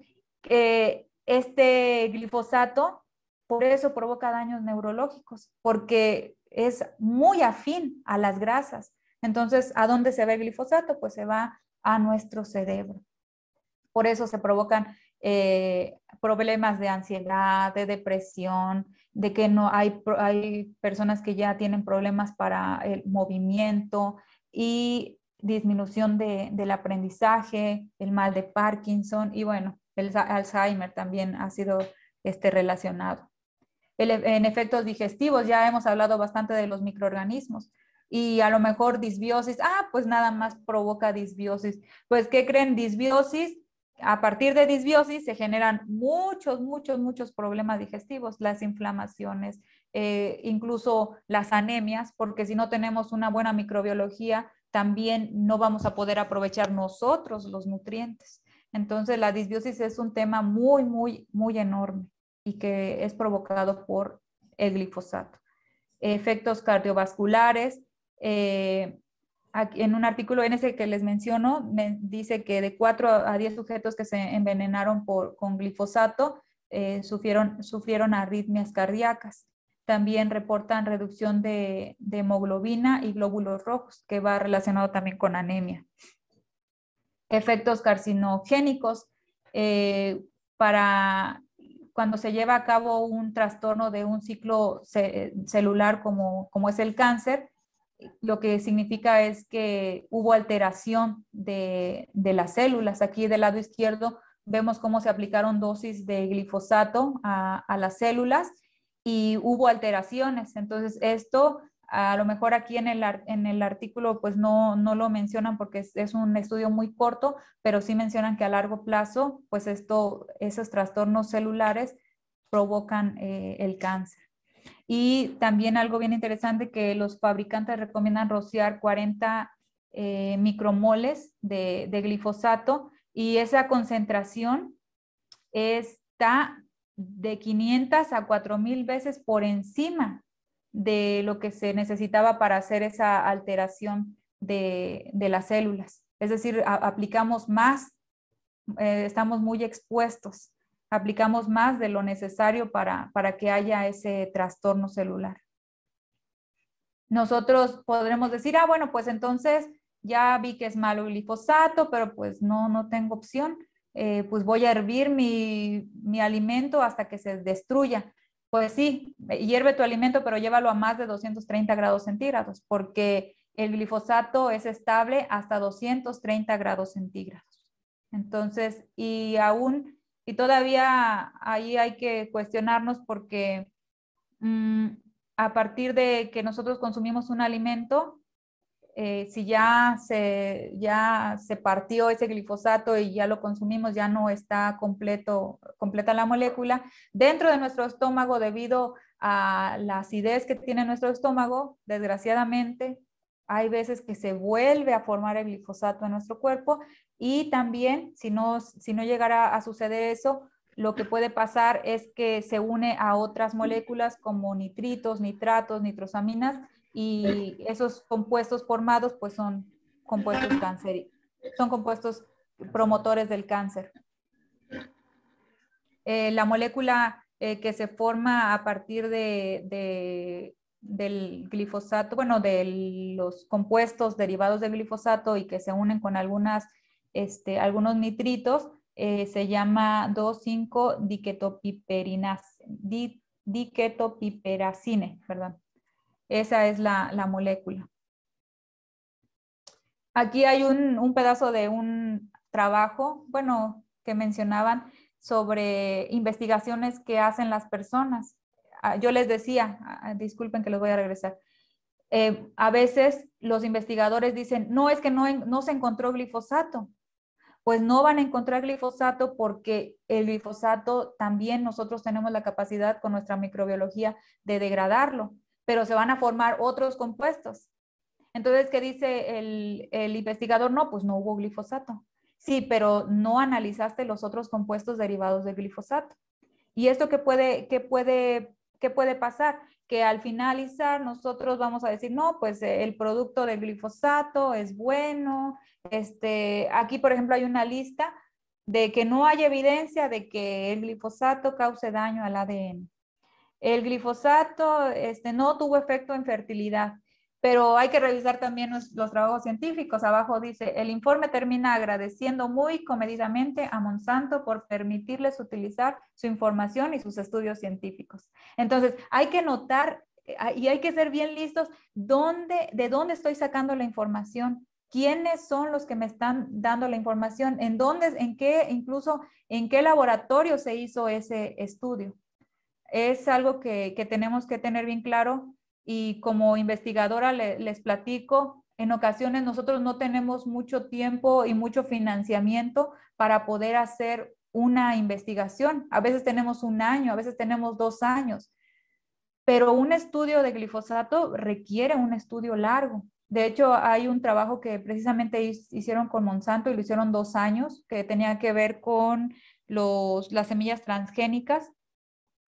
Speaker 2: eh, este glifosato, por eso provoca daños neurológicos, porque es muy afín a las grasas. Entonces, ¿a dónde se va el glifosato? Pues se va a nuestro cerebro. Por eso se provocan eh, problemas de ansiedad, de depresión, de que no hay, hay personas que ya tienen problemas para el movimiento y disminución del aprendizaje, el mal de Parkinson y bueno, el Alzheimer también ha sido este, relacionado. E, en efectos digestivos, ya hemos hablado bastante de los microorganismos y a lo mejor disbiosis, ah, pues nada más provoca disbiosis. Pues, ¿qué creen? Disbiosis a partir de disbiosis se generan muchos, muchos, muchos problemas digestivos, las inflamaciones, eh, incluso las anemias, porque si no tenemos una buena microbiología, también no vamos a poder aprovechar nosotros los nutrientes. Entonces, la disbiosis es un tema muy, muy, muy enorme y que es provocado por el glifosato. Efectos cardiovasculares, eh, en un artículo en ese que les menciono, dice que de 4 a 10 sujetos que se envenenaron con glifosato eh, sufrieron, arritmias cardíacas. También reportan reducción de, hemoglobina y glóbulos rojos, que va relacionado también con anemia. Efectos carcinogénicos. Eh, para cuando se lleva a cabo un trastorno de un ciclo celular como es el cáncer, lo que significa es que hubo alteración de, las células. Aquí del lado izquierdo vemos cómo se aplicaron dosis de glifosato a, las células y hubo alteraciones. Entonces, esto a lo mejor aquí en el, artículo pues no, lo mencionan porque es, un estudio muy corto, pero sí mencionan que a largo plazo pues esto, esos trastornos celulares provocan eh, el cáncer. Y también algo bien interesante que los fabricantes recomiendan rociar 40 eh, micromoles de, glifosato y esa concentración está de 500 a 4.000 veces por encima de lo que se necesitaba para hacer esa alteración de, las células. Es decir, aplicamos más, eh, estamos muy expuestos aplicamos más de lo necesario para, que haya ese trastorno celular. Nosotros podremos decir, ah, bueno, pues entonces ya vi que es malo el glifosato, pero pues no, no tengo opción, eh, pues voy a hervir mi, mi alimento hasta que se destruya. Pues sí, eh, hierve tu alimento, pero llévalo a más de 230 grados centígrados, porque el glifosato es estable hasta 230 grados centígrados. Entonces, y aún y todavía ahí hay que cuestionarnos porque mm, a partir de que nosotros consumimos un alimento, eh, si ya se, ya se partió ese glifosato y ya lo consumimos, ya no está completo, completa la molécula, dentro de nuestro estómago, debido a la acidez que tiene nuestro estómago, desgraciadamente, hay veces que se vuelve a formar el glifosato en nuestro cuerpo y también si no, si no llegara a suceder eso, lo que puede pasar es que se une a otras moléculas como nitritos, nitratos, nitrosaminas y esos compuestos formados pues son compuestos cáncer, son compuestos promotores del cáncer. Eh, la molécula eh, que se forma a partir de del glifosato, bueno, de los compuestos derivados del glifosato y que se unen con algunas, este, algunos nitritos, eh, se llama 25 di, perdón. Esa es la, molécula. Aquí hay un, un, pedazo de un trabajo, bueno, que mencionaban sobre investigaciones que hacen las personas. Ah, yo les decía, ah, ah, disculpen que les voy a regresar, eh, a veces los investigadores dicen, no, es que no, no se encontró glifosato. Pues no van a encontrar glifosato porque el glifosato también nosotros tenemos la capacidad con nuestra microbiología de degradarlo, pero se van a formar otros compuestos. Entonces, ¿qué dice el, investigador? No, pues no hubo glifosato. Sí, pero no analizaste los otros compuestos derivados del glifosato. ¿Y esto qué puede, qué puede ¿Qué puede pasar? Que al finalizar nosotros vamos a decir, no, pues eh, el producto del glifosato es bueno. Este, aquí, por ejemplo, hay una lista de que no hay evidencia de que el glifosato cause daño al ADN. El glifosato este, no tuvo efecto en fertilidad pero hay que revisar también los, trabajos científicos. Abajo dice, el informe termina agradeciendo muy comedidamente a Monsanto por permitirles utilizar su información y sus estudios científicos. Entonces, hay que notar eh, ah, y hay que ser bien listos dónde, de dónde estoy sacando la información. ¿Quiénes son los que me están dando la información? ¿En dónde, en qué, incluso en qué laboratorio se hizo ese estudio? Es algo que, que tenemos que tener bien claro y como investigadora les platico, en ocasiones nosotros no tenemos mucho tiempo y mucho financiamiento para poder hacer una investigación. A veces tenemos un año, a veces tenemos dos años, pero un estudio de glifosato requiere un estudio largo. De hecho, hay un trabajo que precisamente hicieron con Monsanto y lo hicieron dos años, que tenía que ver con las semillas transgénicas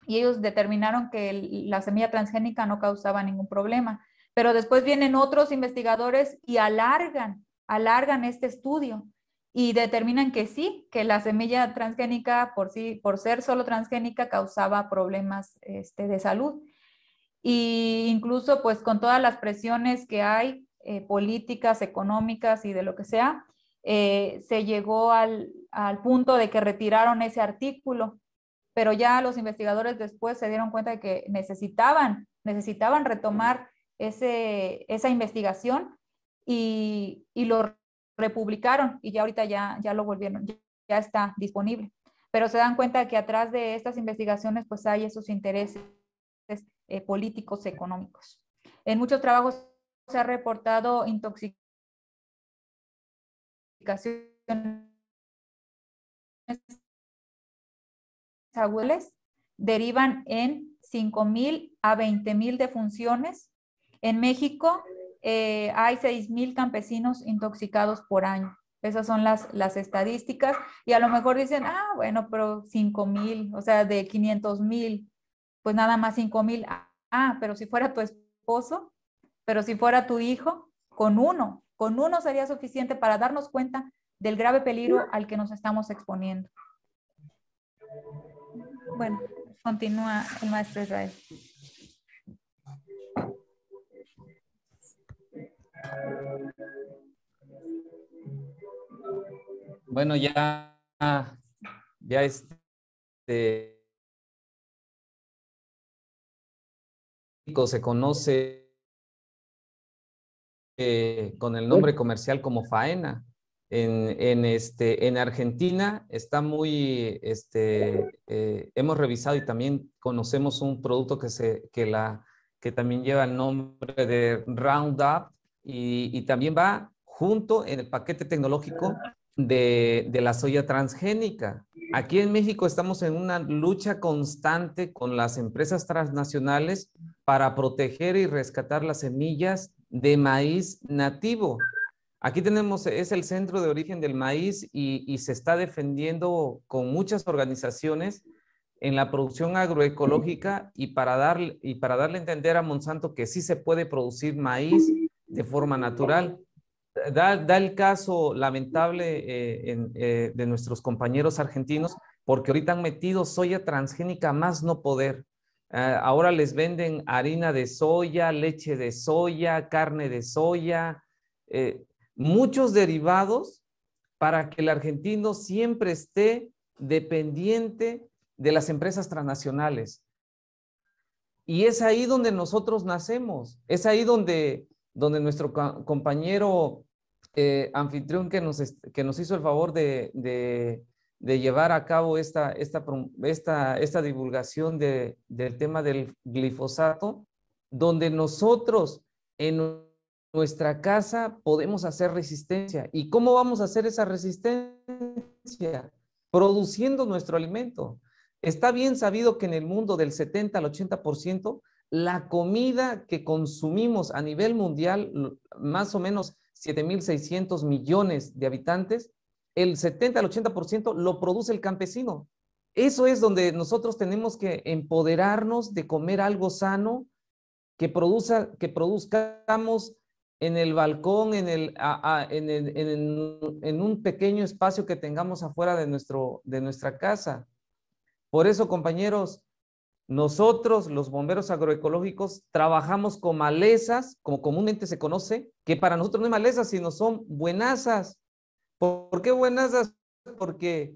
Speaker 2: y ellos determinaron que la semilla transgénica no causaba ningún problema. Pero después vienen otros investigadores y alargan, alargan este estudio y determinan que sí, que la semilla transgénica por sí, por ser solo transgénica causaba problemas este, de salud. Y incluso pues con todas las presiones que hay, eh, políticas, económicas y de lo que sea, eh, se llegó al, al punto de que retiraron ese artículo pero ya los investigadores después se dieron cuenta de que necesitaban, necesitaban retomar ese, esa investigación y, y, lo republicaron y ya ahorita ya, ya lo volvieron, ya está disponible. Pero se dan cuenta que atrás de estas investigaciones pues hay esos intereses eh, políticos, económicos. En muchos trabajos se ha reportado intoxicaciones agüeles derivan en 5.000 a 20.000 defunciones. En México eh, hay hay 6.000 campesinos intoxicados por año. Esas son las, las estadísticas. Y a lo mejor dicen, ah, bueno, pero 5.000, o sea, de 500.000, pues nada más 5.000. Ah, pero si fuera tu esposo, pero si fuera tu hijo, con uno, con uno sería suficiente para darnos cuenta del grave peligro al que nos estamos exponiendo. Bueno, continúa el maestro Israel.
Speaker 3: Bueno, ya, ya este se conoce eh,
Speaker 4: con el nombre comercial como faena en, este, en Argentina está muy, este, eh, hemos revisado y también conocemos un producto que, se, que, la, que también lleva el nombre de Roundup y, también va junto en el paquete tecnológico de, de, la soya transgénica. Aquí en México estamos en una lucha constante con las empresas transnacionales para proteger y rescatar las semillas de maíz nativo. Aquí tenemos, es el centro de origen del maíz y, se está defendiendo con muchas organizaciones en la producción agroecológica y para, darle, y para darle a entender a Monsanto que sí se puede producir maíz de forma natural. Da, el caso lamentable eh, eh, de nuestros compañeros argentinos porque ahorita han metido soya transgénica más no poder. Eh, ahora les venden harina de soya, leche de soya, carne de soya muchos derivados para que el argentino siempre esté dependiente de las empresas transnacionales. Y es ahí donde nosotros nacemos, es ahí donde, donde nuestro compañero eh, anfitrión que nos, que nos hizo el favor de, llevar a cabo esta, esta, esta, divulgación del tema del glifosato, donde nosotros en nuestra casa podemos hacer resistencia. ¿Y cómo vamos a hacer esa resistencia? Produciendo nuestro alimento. Está bien sabido que en el mundo del 70 al 80%, la comida que consumimos a nivel mundial, más o menos 7.600 millones de habitantes, el 70 al 80% lo produce el campesino. Eso es donde nosotros tenemos que empoderarnos de comer algo sano, que, produzca, que produzcamos en el balcón, en, el, en, un pequeño espacio que tengamos afuera de, nuestro, de nuestra casa. Por eso, compañeros, nosotros, los bomberos agroecológicos, trabajamos con malezas, como comúnmente se conoce, que para nosotros no es malezas, sino son buenazas. ¿Por qué buenazas? Porque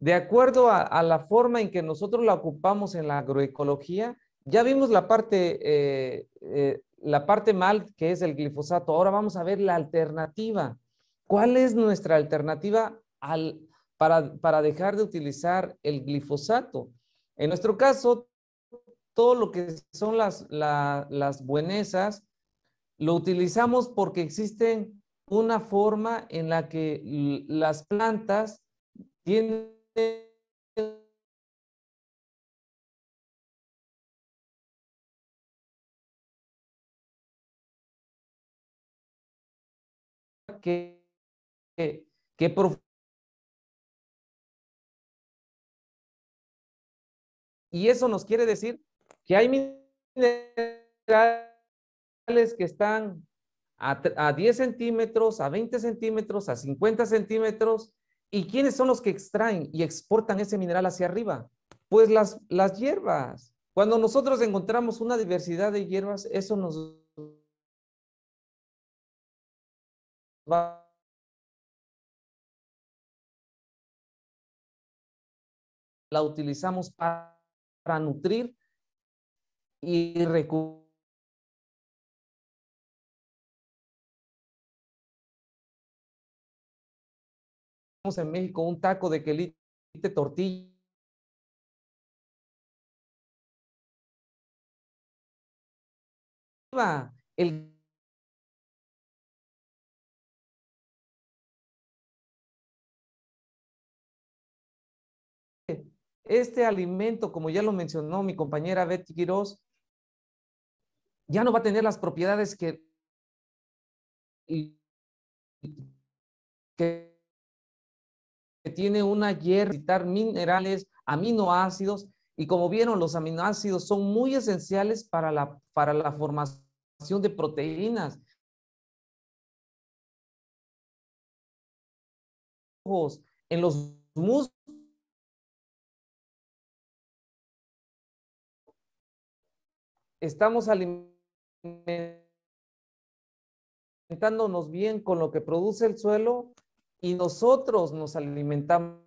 Speaker 4: de acuerdo a, la forma en que nosotros la ocupamos en la agroecología, ya vimos la parte eh, eh, la parte mal que es el glifosato. Ahora vamos a ver la alternativa. ¿Cuál es nuestra alternativa al, para, dejar de utilizar el glifosato? En nuestro caso, todo lo que son las, la, las lo utilizamos porque existe una forma en la que las plantas
Speaker 3: tienen que, que, Y eso nos quiere decir que hay minerales que están
Speaker 4: a, a 10 centímetros, a 20 centímetros, a 50 centímetros. ¿Y quiénes son los que extraen y exportan ese mineral hacia arriba? Pues las, las hierbas. Cuando nosotros
Speaker 3: encontramos una diversidad de hierbas, eso nos la utilizamos para, nutrir y recuperar en México un taco de quelite tortilla el este alimento, como ya lo mencionó mi compañera Betty Quiroz, ya no va a tener las propiedades que, que tiene una
Speaker 4: hierba, minerales, aminoácidos, y como vieron, los aminoácidos son muy esenciales para la, para la formación de proteínas.
Speaker 3: En los músculos estamos alimentándonos bien con lo que produce el suelo y nosotros nos alimentamos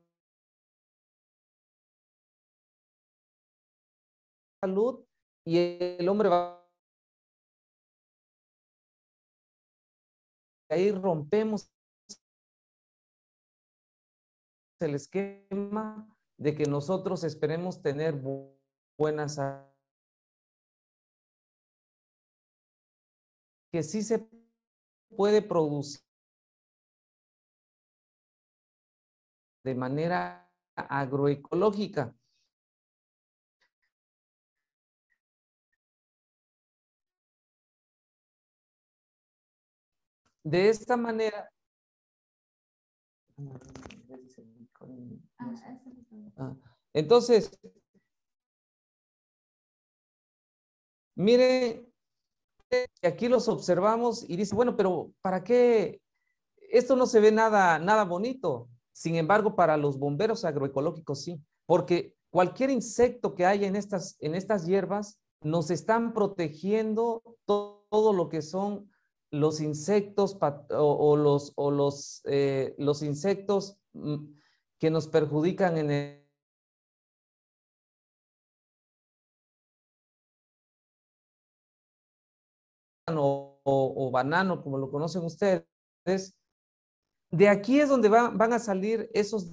Speaker 3: salud y el hombre va ahí rompemos el
Speaker 4: esquema de que nosotros esperemos tener buena salud
Speaker 3: que sí se puede producir de manera agroecológica. De esta manera... Ah, entonces,
Speaker 4: mire aquí los observamos y dice, bueno, pero ¿para qué? Esto no se ve nada, nada bonito. Sin embargo, para los bomberos agroecológicos sí, porque cualquier insecto que haya en estas, en estas hierbas nos están protegiendo todo, lo que son los insectos o, los, o los, eh, los insectos mm, que nos
Speaker 3: perjudican en el o, banano, como lo conocen
Speaker 4: ustedes, de aquí es donde van a salir esos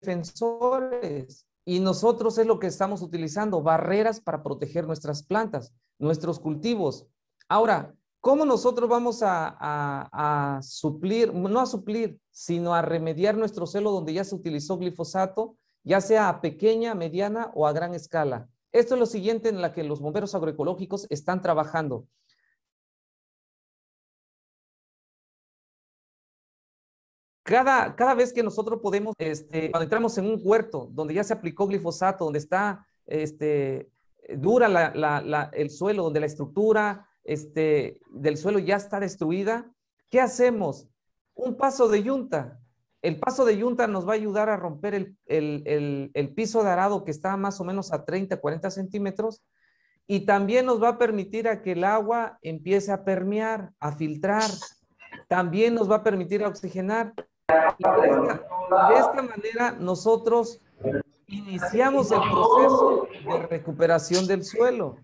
Speaker 4: defensores. Y nosotros es lo que estamos utilizando, barreras para proteger nuestras plantas, nuestros cultivos. Ahora, ¿cómo nosotros vamos a, suplir, no a suplir, sino a remediar nuestro celo donde ya se utilizó glifosato, ya sea a pequeña, mediana o a gran escala? Esto es lo siguiente en la que los bomberos agroecológicos están trabajando. Cada, cada vez que nosotros podemos, este, cuando entramos en un huerto donde ya se aplicó glifosato, donde está este, dura el suelo, donde la estructura este, del suelo ya está destruida, ¿qué hacemos? Un paso de yunta. El paso de yunta nos va a ayudar a romper el, piso de arado que está más o menos a 30, 40 centímetros y también nos va a permitir a que el agua empiece a permear, a filtrar. También nos va a permitir a oxigenar. de esta manera nosotros iniciamos el proceso de recuperación del suelo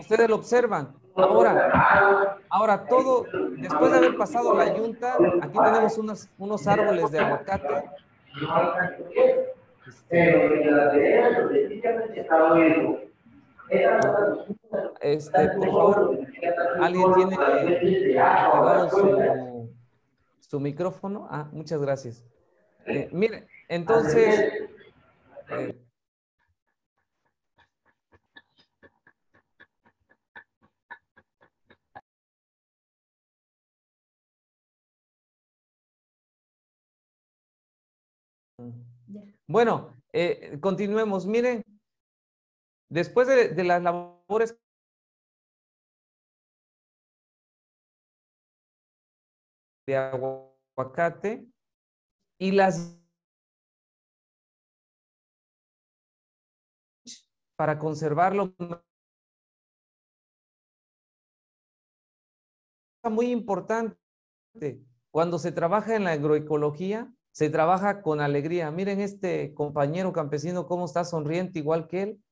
Speaker 4: ustedes lo observan. Ahora, ahora todo, después de haber pasado la yunta, aquí tenemos unos, unos árboles de aguacate. Este, este por favor, alguien tiene su, su micrófono. Ah, muchas gracias. Eh, mire, entonces, eh,
Speaker 3: Bueno, eh, continuemos. Miren, después de, las labores de aguacate y las para conservarlo muy importante cuando se trabaja en la agroecología
Speaker 4: se trabaja con alegría. Miren este compañero campesino cómo está sonriente igual que él.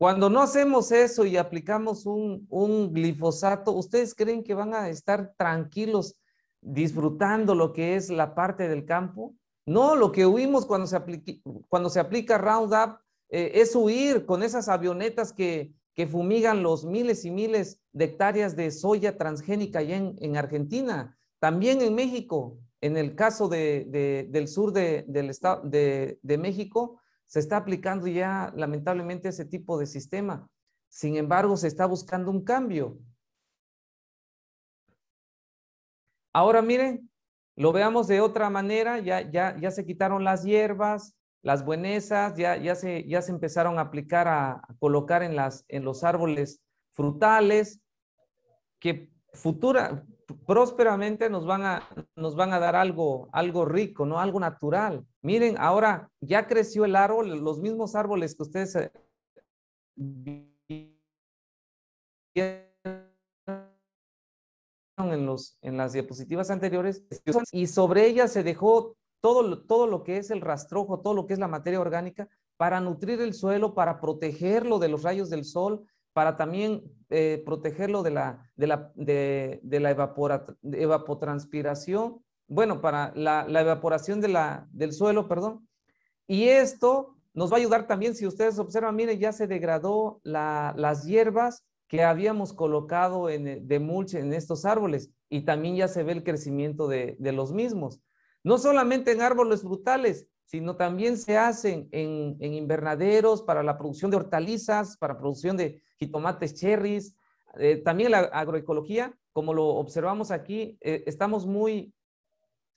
Speaker 4: Cuando no hacemos eso y aplicamos un, glifosato, ¿ustedes creen que van a estar tranquilos disfrutando lo que es la parte del campo? No, lo que huimos cuando se, cuando se aplica Roundup eh, es huir con esas avionetas que, fumigan los miles y miles de hectáreas de soya transgénica allá en, en Argentina, también en México. En el caso del sur de, del estado, de, México, se está aplicando ya lamentablemente ese tipo de sistema. Sin embargo, se está buscando un cambio. Ahora miren, lo veamos de otra manera, ya, ya, ya se quitaron las hierbas, las buenezas, ya, ya, se, ya se empezaron a aplicar, a, colocar en, las, en los árboles frutales, que futura, prósperamente nos van a, dar algo, algo rico, ¿no? Algo natural. Miren, ahora ya creció el árbol, los mismos árboles que ustedes eh, en, en las diapositivas anteriores y sobre ella se dejó todo lo que es el rastrojo, todo lo que es la materia orgánica para nutrir el suelo, para protegerlo de los rayos del sol, para también eh, protegerlo de la, de la, de, evapotranspiración, bueno, para la, evaporación de la, del suelo, perdón. Y esto nos va a ayudar también, si ustedes observan, miren, ya se degradó las hierbas que habíamos colocado en, eh, de mulch en estos árboles y también ya se ve el crecimiento de, de los mismos. No solamente en árboles frutales, sino también se hacen en, invernaderos para la producción de hortalizas, para producción de jitomates cherries, eh, también la agroecología, como lo observamos aquí, eh, estamos muy,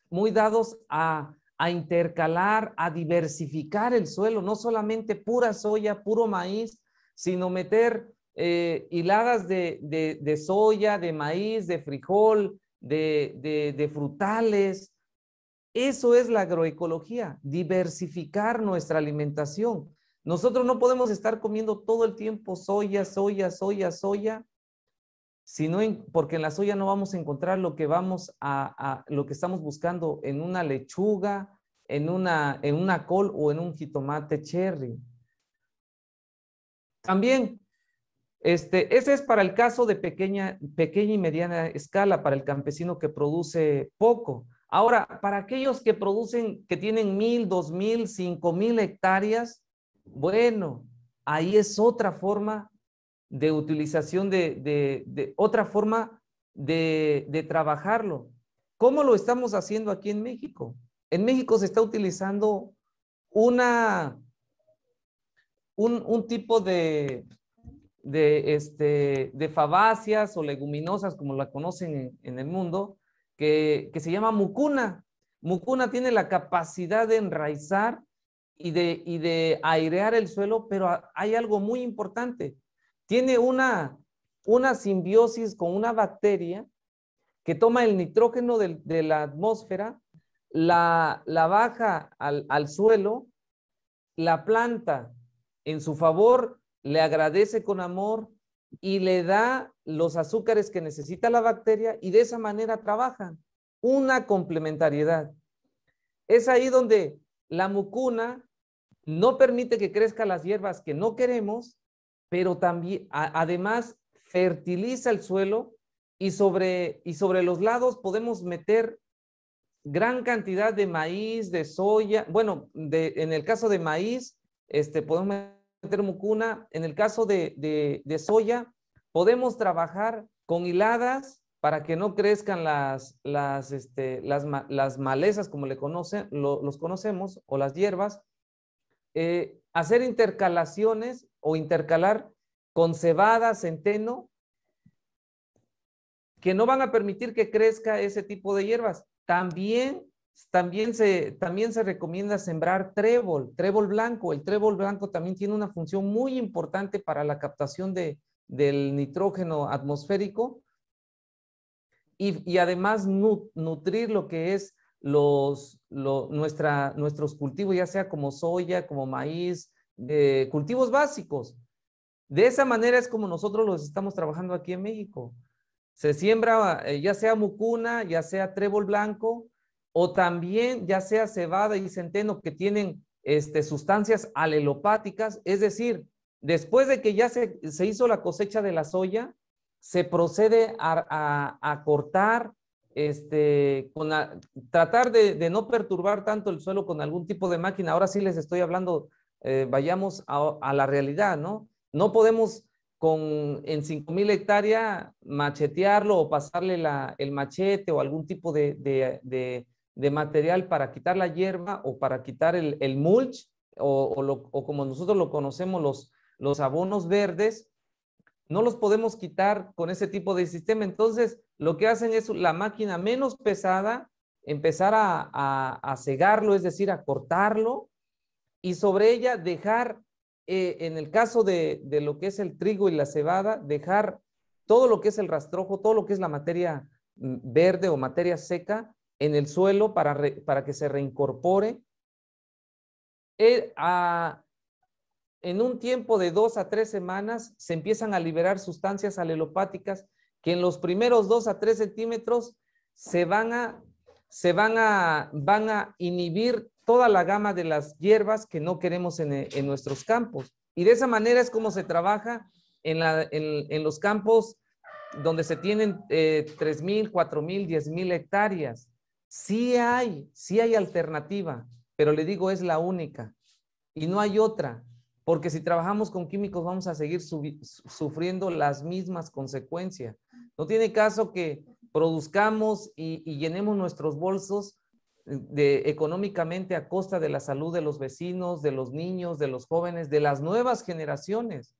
Speaker 4: muy dados a, a intercalar, a diversificar el suelo, no solamente pura soya, puro maíz, sino meter eh, hiladas de, de, soya, de maíz, de frijol, de, de frutales, eso es la agroecología, diversificar nuestra alimentación. Nosotros no podemos estar comiendo todo el tiempo soya, soya, soya, soya, sino porque en la soya no vamos a encontrar lo que vamos lo que estamos buscando en una lechuga, en una, en una col o en un jitomate cherry. También, este, ese es para el caso de pequeña, pequeña y mediana escala, para el campesino que produce poco Ahora, para aquellos que producen, que tienen mil, dos mil, cinco mil hectáreas, bueno, ahí es otra forma de utilización de, otra forma de, trabajarlo. ¿Cómo lo estamos haciendo aquí en México? En México se está utilizando una, un, tipo de, de, este, o leguminosas, como la conocen en el mundo, que, se llama mucuna. Mucuna tiene la capacidad de enraizar y de, de airear el suelo, pero hay algo muy importante. Tiene una, una simbiosis con una bacteria que toma el nitrógeno de, la atmósfera, la, baja al, al, suelo, la planta en su favor le agradece con amor, y le da los azúcares que necesita la bacteria y de esa manera trabajan. Una complementariedad. Es ahí donde la mucuna no permite que crezcan las hierbas que no queremos, pero también, además, fertiliza el suelo y sobre, y sobre los lados podemos meter gran cantidad de maíz, de soya, bueno, de, en el caso de maíz, este, podemos termocuna, En el caso de, soya, podemos trabajar con hiladas para que no crezcan las, las, este, las, malezas, como le conocen, los conocemos, o las hierbas, eh, hacer intercalaciones o intercalar con cebada, centeno, que no van a permitir que crezca ese tipo de hierbas. También también se, también se recomienda sembrar trébol, trébol blanco. El trébol blanco también tiene una función muy importante para la captación de, del nitrógeno atmosférico y, y además nutrir lo que es los, lo, nuestra, nuestros cultivos, ya sea como soya, como maíz, eh, cultivos básicos. De esa manera es como nosotros los estamos trabajando aquí en México. Se siembra eh, ya sea mucuna, ya sea trébol blanco, o también ya sea cebada y centeno que tienen este, sustancias alelopáticas, es decir, después de que ya se, hizo la cosecha de la soya, se procede a, cortar, este, con tratar de, no perturbar tanto el suelo con algún tipo de máquina. Ahora sí les estoy hablando, eh, vayamos a, la realidad, ¿no? No podemos con, en 5.000 hectáreas machetearlo o pasarle el machete o algún tipo de de material para quitar la hierba o para quitar el, mulch o, como nosotros lo conocemos los, los abonos verdes, no los podemos quitar con ese tipo de sistema. Entonces, lo que hacen es la máquina menos pesada empezar a, a, a cegarlo, es decir, a cortarlo y sobre ella dejar, eh, en el caso de, de lo que es el trigo y la cebada, dejar todo lo que es el rastrojo, todo lo que es la materia mm, verde o materia seca, en el suelo para, que se reincorpore. Eh, en un tiempo de dos a tres semanas se empiezan a liberar sustancias alelopáticas que en los primeros dos a tres centímetros se van a, se van van a inhibir toda la gama de las hierbas que no queremos en, nuestros campos. Y de esa manera es como se trabaja en, los campos donde se tienen eh, cuatro 3.000, 4.000, 10.000 hectáreas. Sí hay, sí hay alternativa, pero le digo es la única y no hay otra, porque si trabajamos con químicos vamos a seguir sufriendo las mismas consecuencias. No tiene caso que produzcamos y, llenemos nuestros bolsos eh, económicamente a costa de la salud de los vecinos, de los niños, de los jóvenes, de las nuevas generaciones.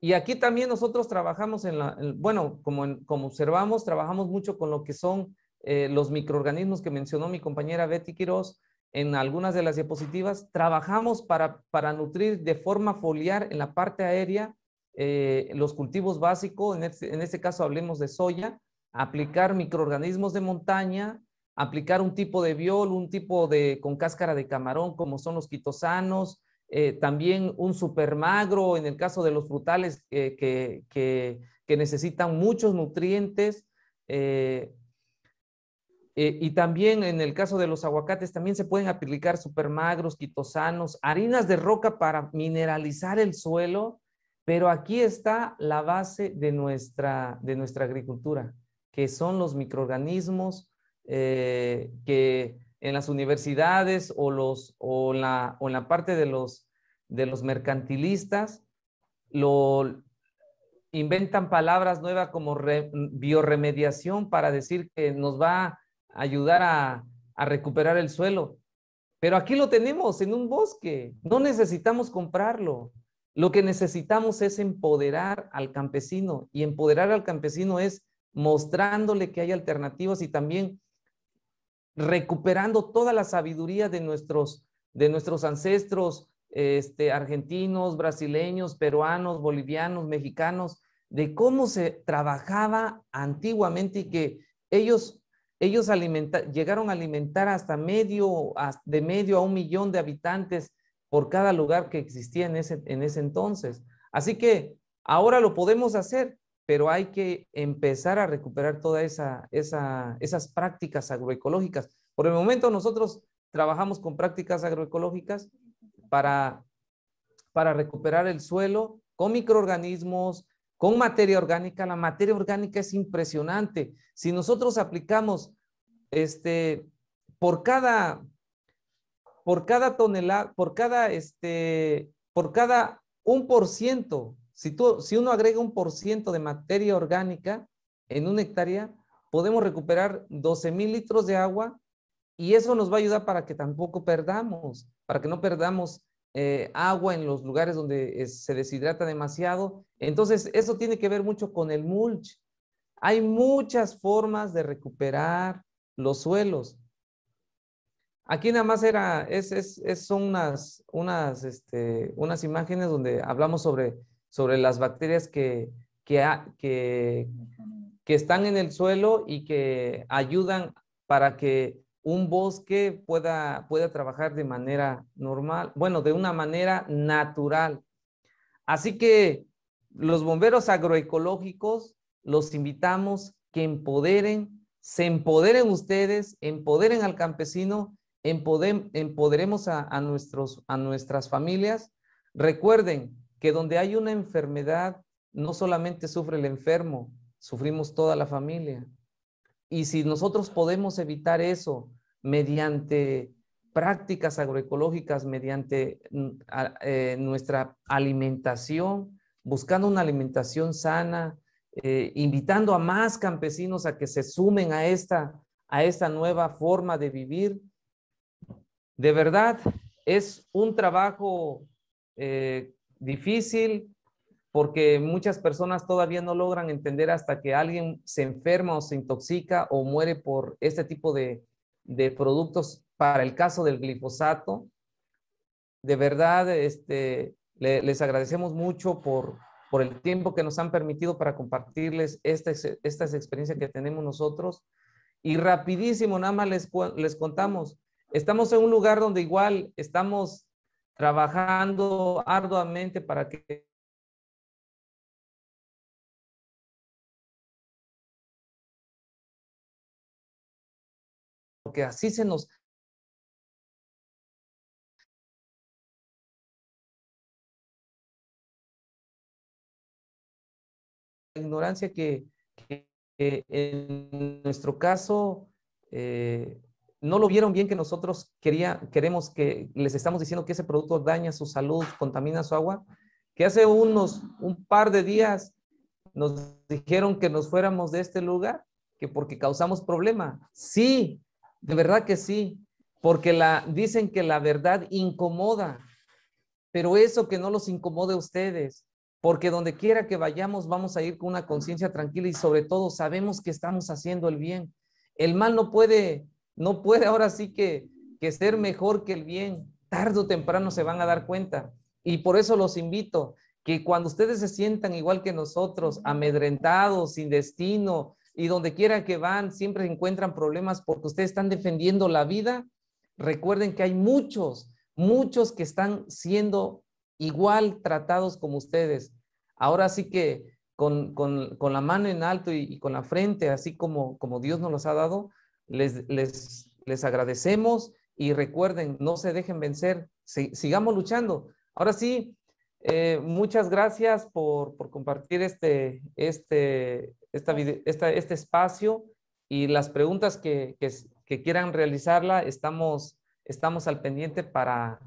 Speaker 4: Y aquí también nosotros trabajamos en la, bueno, como, observamos, trabajamos mucho con lo que son eh, los microorganismos que mencionó mi compañera Betty Quiroz en algunas de las diapositivas. Trabajamos para, nutrir de forma foliar en la parte aérea eh, los cultivos básicos, en este, en este caso hablemos de soya, aplicar microorganismos de montaña, aplicar un tipo de biol, un tipo de con cáscara de camarón como son los quitosanos, eh, también un supermagro en el caso de los frutales eh, que, que, necesitan muchos nutrientes. Eh, y también en el caso de los aguacates, también se pueden aplicar supermagros, quitosanos, harinas de roca para mineralizar el suelo, pero aquí está la base de nuestra, de nuestra agricultura, que son los microorganismos que en las universidades o, los, o, la, o en la parte de los, de los mercantilistas, lo, inventan palabras nuevas como bioremediación para decir que nos va a ayudar a, a recuperar el suelo. Pero aquí lo tenemos en un bosque, no necesitamos comprarlo. Lo que necesitamos es empoderar al campesino y empoderar al campesino es mostrándole que hay alternativas y también recuperando toda la sabiduría de nuestros, de nuestros ancestros este, argentinos, brasileños, peruanos, bolivianos, mexicanos, de cómo se trabajaba antiguamente y que ellos, ellos llegaron a alimentar hasta medio, de medio a un millón de habitantes por cada lugar que existía en ese, en ese entonces. Así que ahora lo podemos hacer pero hay que empezar a recuperar todas esa, esas prácticas agroecológicas. Por el momento nosotros trabajamos con prácticas agroecológicas para, para recuperar el suelo con microorganismos, con materia orgánica. La materia orgánica es impresionante. Si nosotros aplicamos este, por cada, por cada tonelada, por cada, este, por cada un por ciento si, tú, si uno agrega un por ciento de materia orgánica en una hectárea, podemos recuperar 12 mil litros de agua y eso nos va a ayudar para que tampoco perdamos, para que no perdamos eh, agua en los lugares donde eh, se deshidrata demasiado. Entonces, eso tiene que ver mucho con el mulch. Hay muchas formas de recuperar los suelos. Aquí nada más era, son unas, unas, este, unas imágenes donde hablamos sobre sobre las bacterias que, que, que, están en el suelo y que ayudan para que un bosque pueda, pueda trabajar de manera normal, bueno, de una manera natural. Así que los bomberos agroecológicos los invitamos que empoderen, se empoderen ustedes, empoderen al campesino, empoderemos a, nuestros, a nuestras familias. Recuerden, que donde hay una enfermedad, no solamente sufre el enfermo, sufrimos toda la familia. Y si nosotros podemos evitar eso mediante prácticas agroecológicas, mediante mm, eh, nuestra alimentación, buscando una alimentación sana, eh, invitando a más campesinos a que se sumen a esta, a esta nueva forma de vivir. De verdad, es un trabajo eh, difícil porque muchas personas todavía no logran entender hasta que alguien se enferma o se intoxica o muere por este tipo de, de productos. Para el caso del glifosato, de verdad este, les agradecemos mucho por, por el tiempo que nos han permitido para compartirles esta estas experiencias que tenemos nosotros. Y rapidísimo, nada más les, les contamos, estamos en un lugar donde igual estamos trabajando
Speaker 3: arduamente para que porque así se nos ignorancia que, que en nuestro caso eh, no lo vieron
Speaker 4: bien que nosotros quería, queremos que les estamos diciendo que ese producto daña su salud, contamina su agua, que hace unos, un par de días nos dijeron que nos fuéramos de este lugar, que porque causamos problema. Sí, de verdad que sí, porque la, dicen que la verdad incomoda, pero eso que no los incomode a ustedes, porque donde quiera que vayamos vamos a ir con una conciencia tranquila y sobre todo sabemos que estamos haciendo el bien. El mal no puede no puede ahora sí que, que ser mejor que el bien. Tarde o temprano se van a dar cuenta. Y por eso los invito que cuando ustedes se sientan igual que nosotros, amedrentados, sin destino, y donde quiera que van, siempre encuentran problemas porque ustedes están defendiendo la vida. Recuerden que hay muchos, muchos que están siendo igual tratados como ustedes. Ahora sí que con, la mano en alto y, con la frente, así como, como Dios nos los ha dado, les, agradecemos y recuerden, no se dejen vencer, sigamos luchando. Ahora sí, eh, muchas gracias por, compartir este, este, este espacio y las preguntas que, quieran realizarla, estamos, estamos al pendiente para,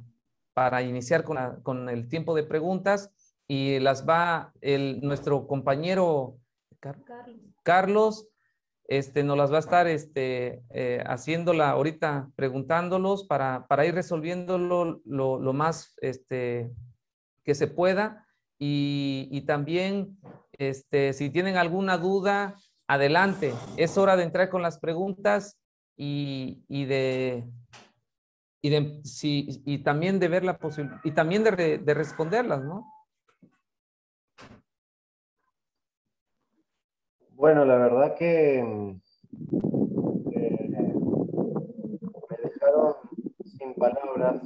Speaker 4: iniciar con, el tiempo de preguntas y las va el, nuestro compañero Carlos este, nos las va a estar este, eh, haciéndola ahorita, preguntándolos para, ir resolviéndolo lo, más este, que se pueda. Y, también, este, si tienen alguna duda, adelante. Es hora de entrar con las preguntas y, de... Y, y también de ver la posibilidad, y también de responderlas,
Speaker 1: ¿no? Bueno, la verdad que em, eh, me dejaron sin palabras.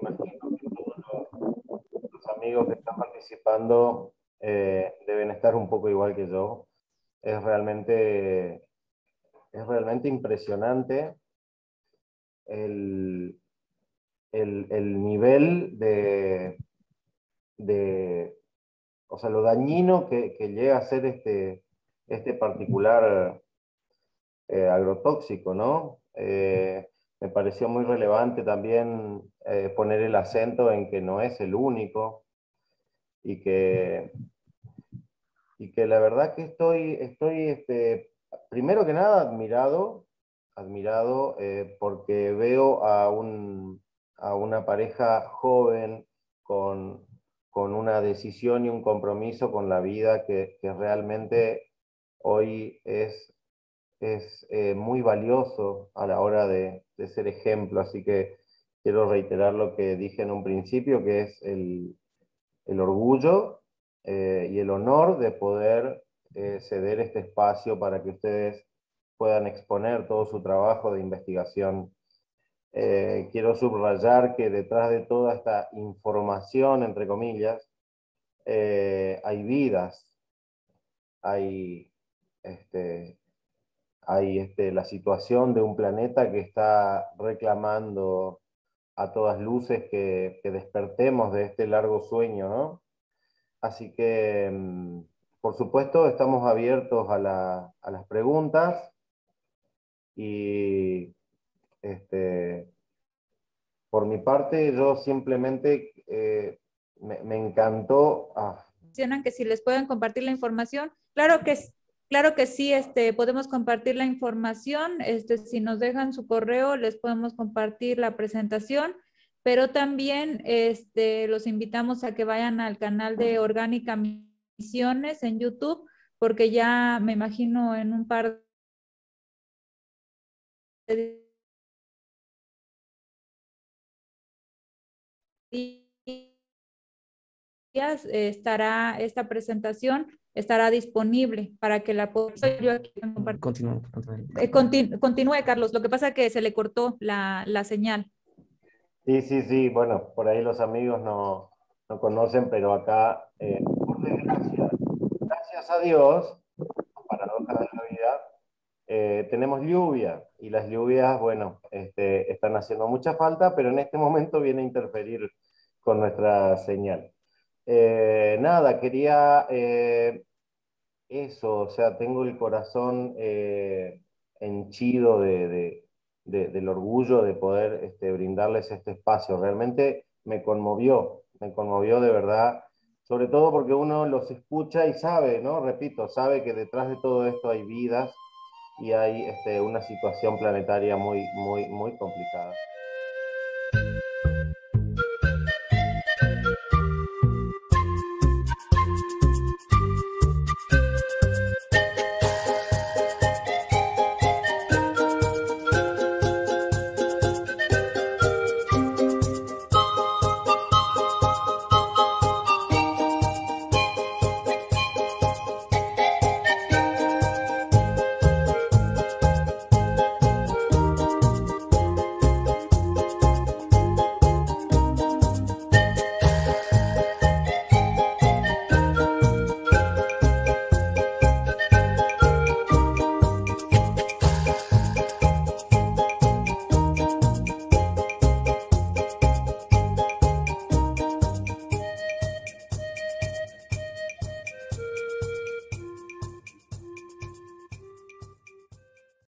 Speaker 1: Imagino que todos los, amigos que están participando eh, deben estar un poco igual que yo. Es realmente, es realmente impresionante el, nivel de, de, o sea, lo dañino que llega a ser este este particular eh, agrotóxico, ¿no? Eh, me pareció muy relevante también eh, poner el acento en que no es el único y que, y que la verdad que estoy, estoy este, primero que nada admirado, admirado porque veo a, una pareja joven con, una decisión y un compromiso con la vida que realmente hoy es, es eh, muy valioso a la hora de, ser ejemplo. Así que quiero reiterar lo que dije en un principio, que es el, orgullo eh, y el honor de poder eh, ceder este espacio para que ustedes puedan exponer todo su trabajo de investigación. quiero subrayar que detrás de toda esta información, entre comillas, hay vidas, hay este, hay este, la situación de un planeta que está reclamando a todas luces que, despertemos de este largo sueño, Así que, mm, por supuesto, estamos abiertos a, las preguntas y este, por mi parte yo simplemente eh, me, me, encantó... Ah.
Speaker 2: que si les pueden compartir la información, claro que Claro que sí, este, podemos compartir la información. Este, si nos dejan su correo, les podemos compartir la presentación, pero también este, los invitamos a que vayan al canal de Orgánica Misiones en YouTube, porque ya me imagino en un par de eh, estará esta presentación estará disponible para que la eh, continúe, Carlos lo que pasa es que se le cortó la, la, señal
Speaker 1: sí sí sí bueno por ahí los amigos no, no conocen pero acá eh,
Speaker 2: gracias,
Speaker 1: a Dios tenemos lluvia y las lluvias bueno este, están haciendo mucha falta pero en este momento viene a interferir con nuestra señal eh, nada, quería eh, eso, o sea, tengo el corazón eh, henchido de, del orgullo de poder este, brindarles este espacio. Realmente me conmovió, me conmovió de verdad, sobre todo porque uno los escucha y sabe, ¿no? Repito, sabe que detrás de todo esto hay vidas y hay este, una situación planetaria muy, muy, muy complicada.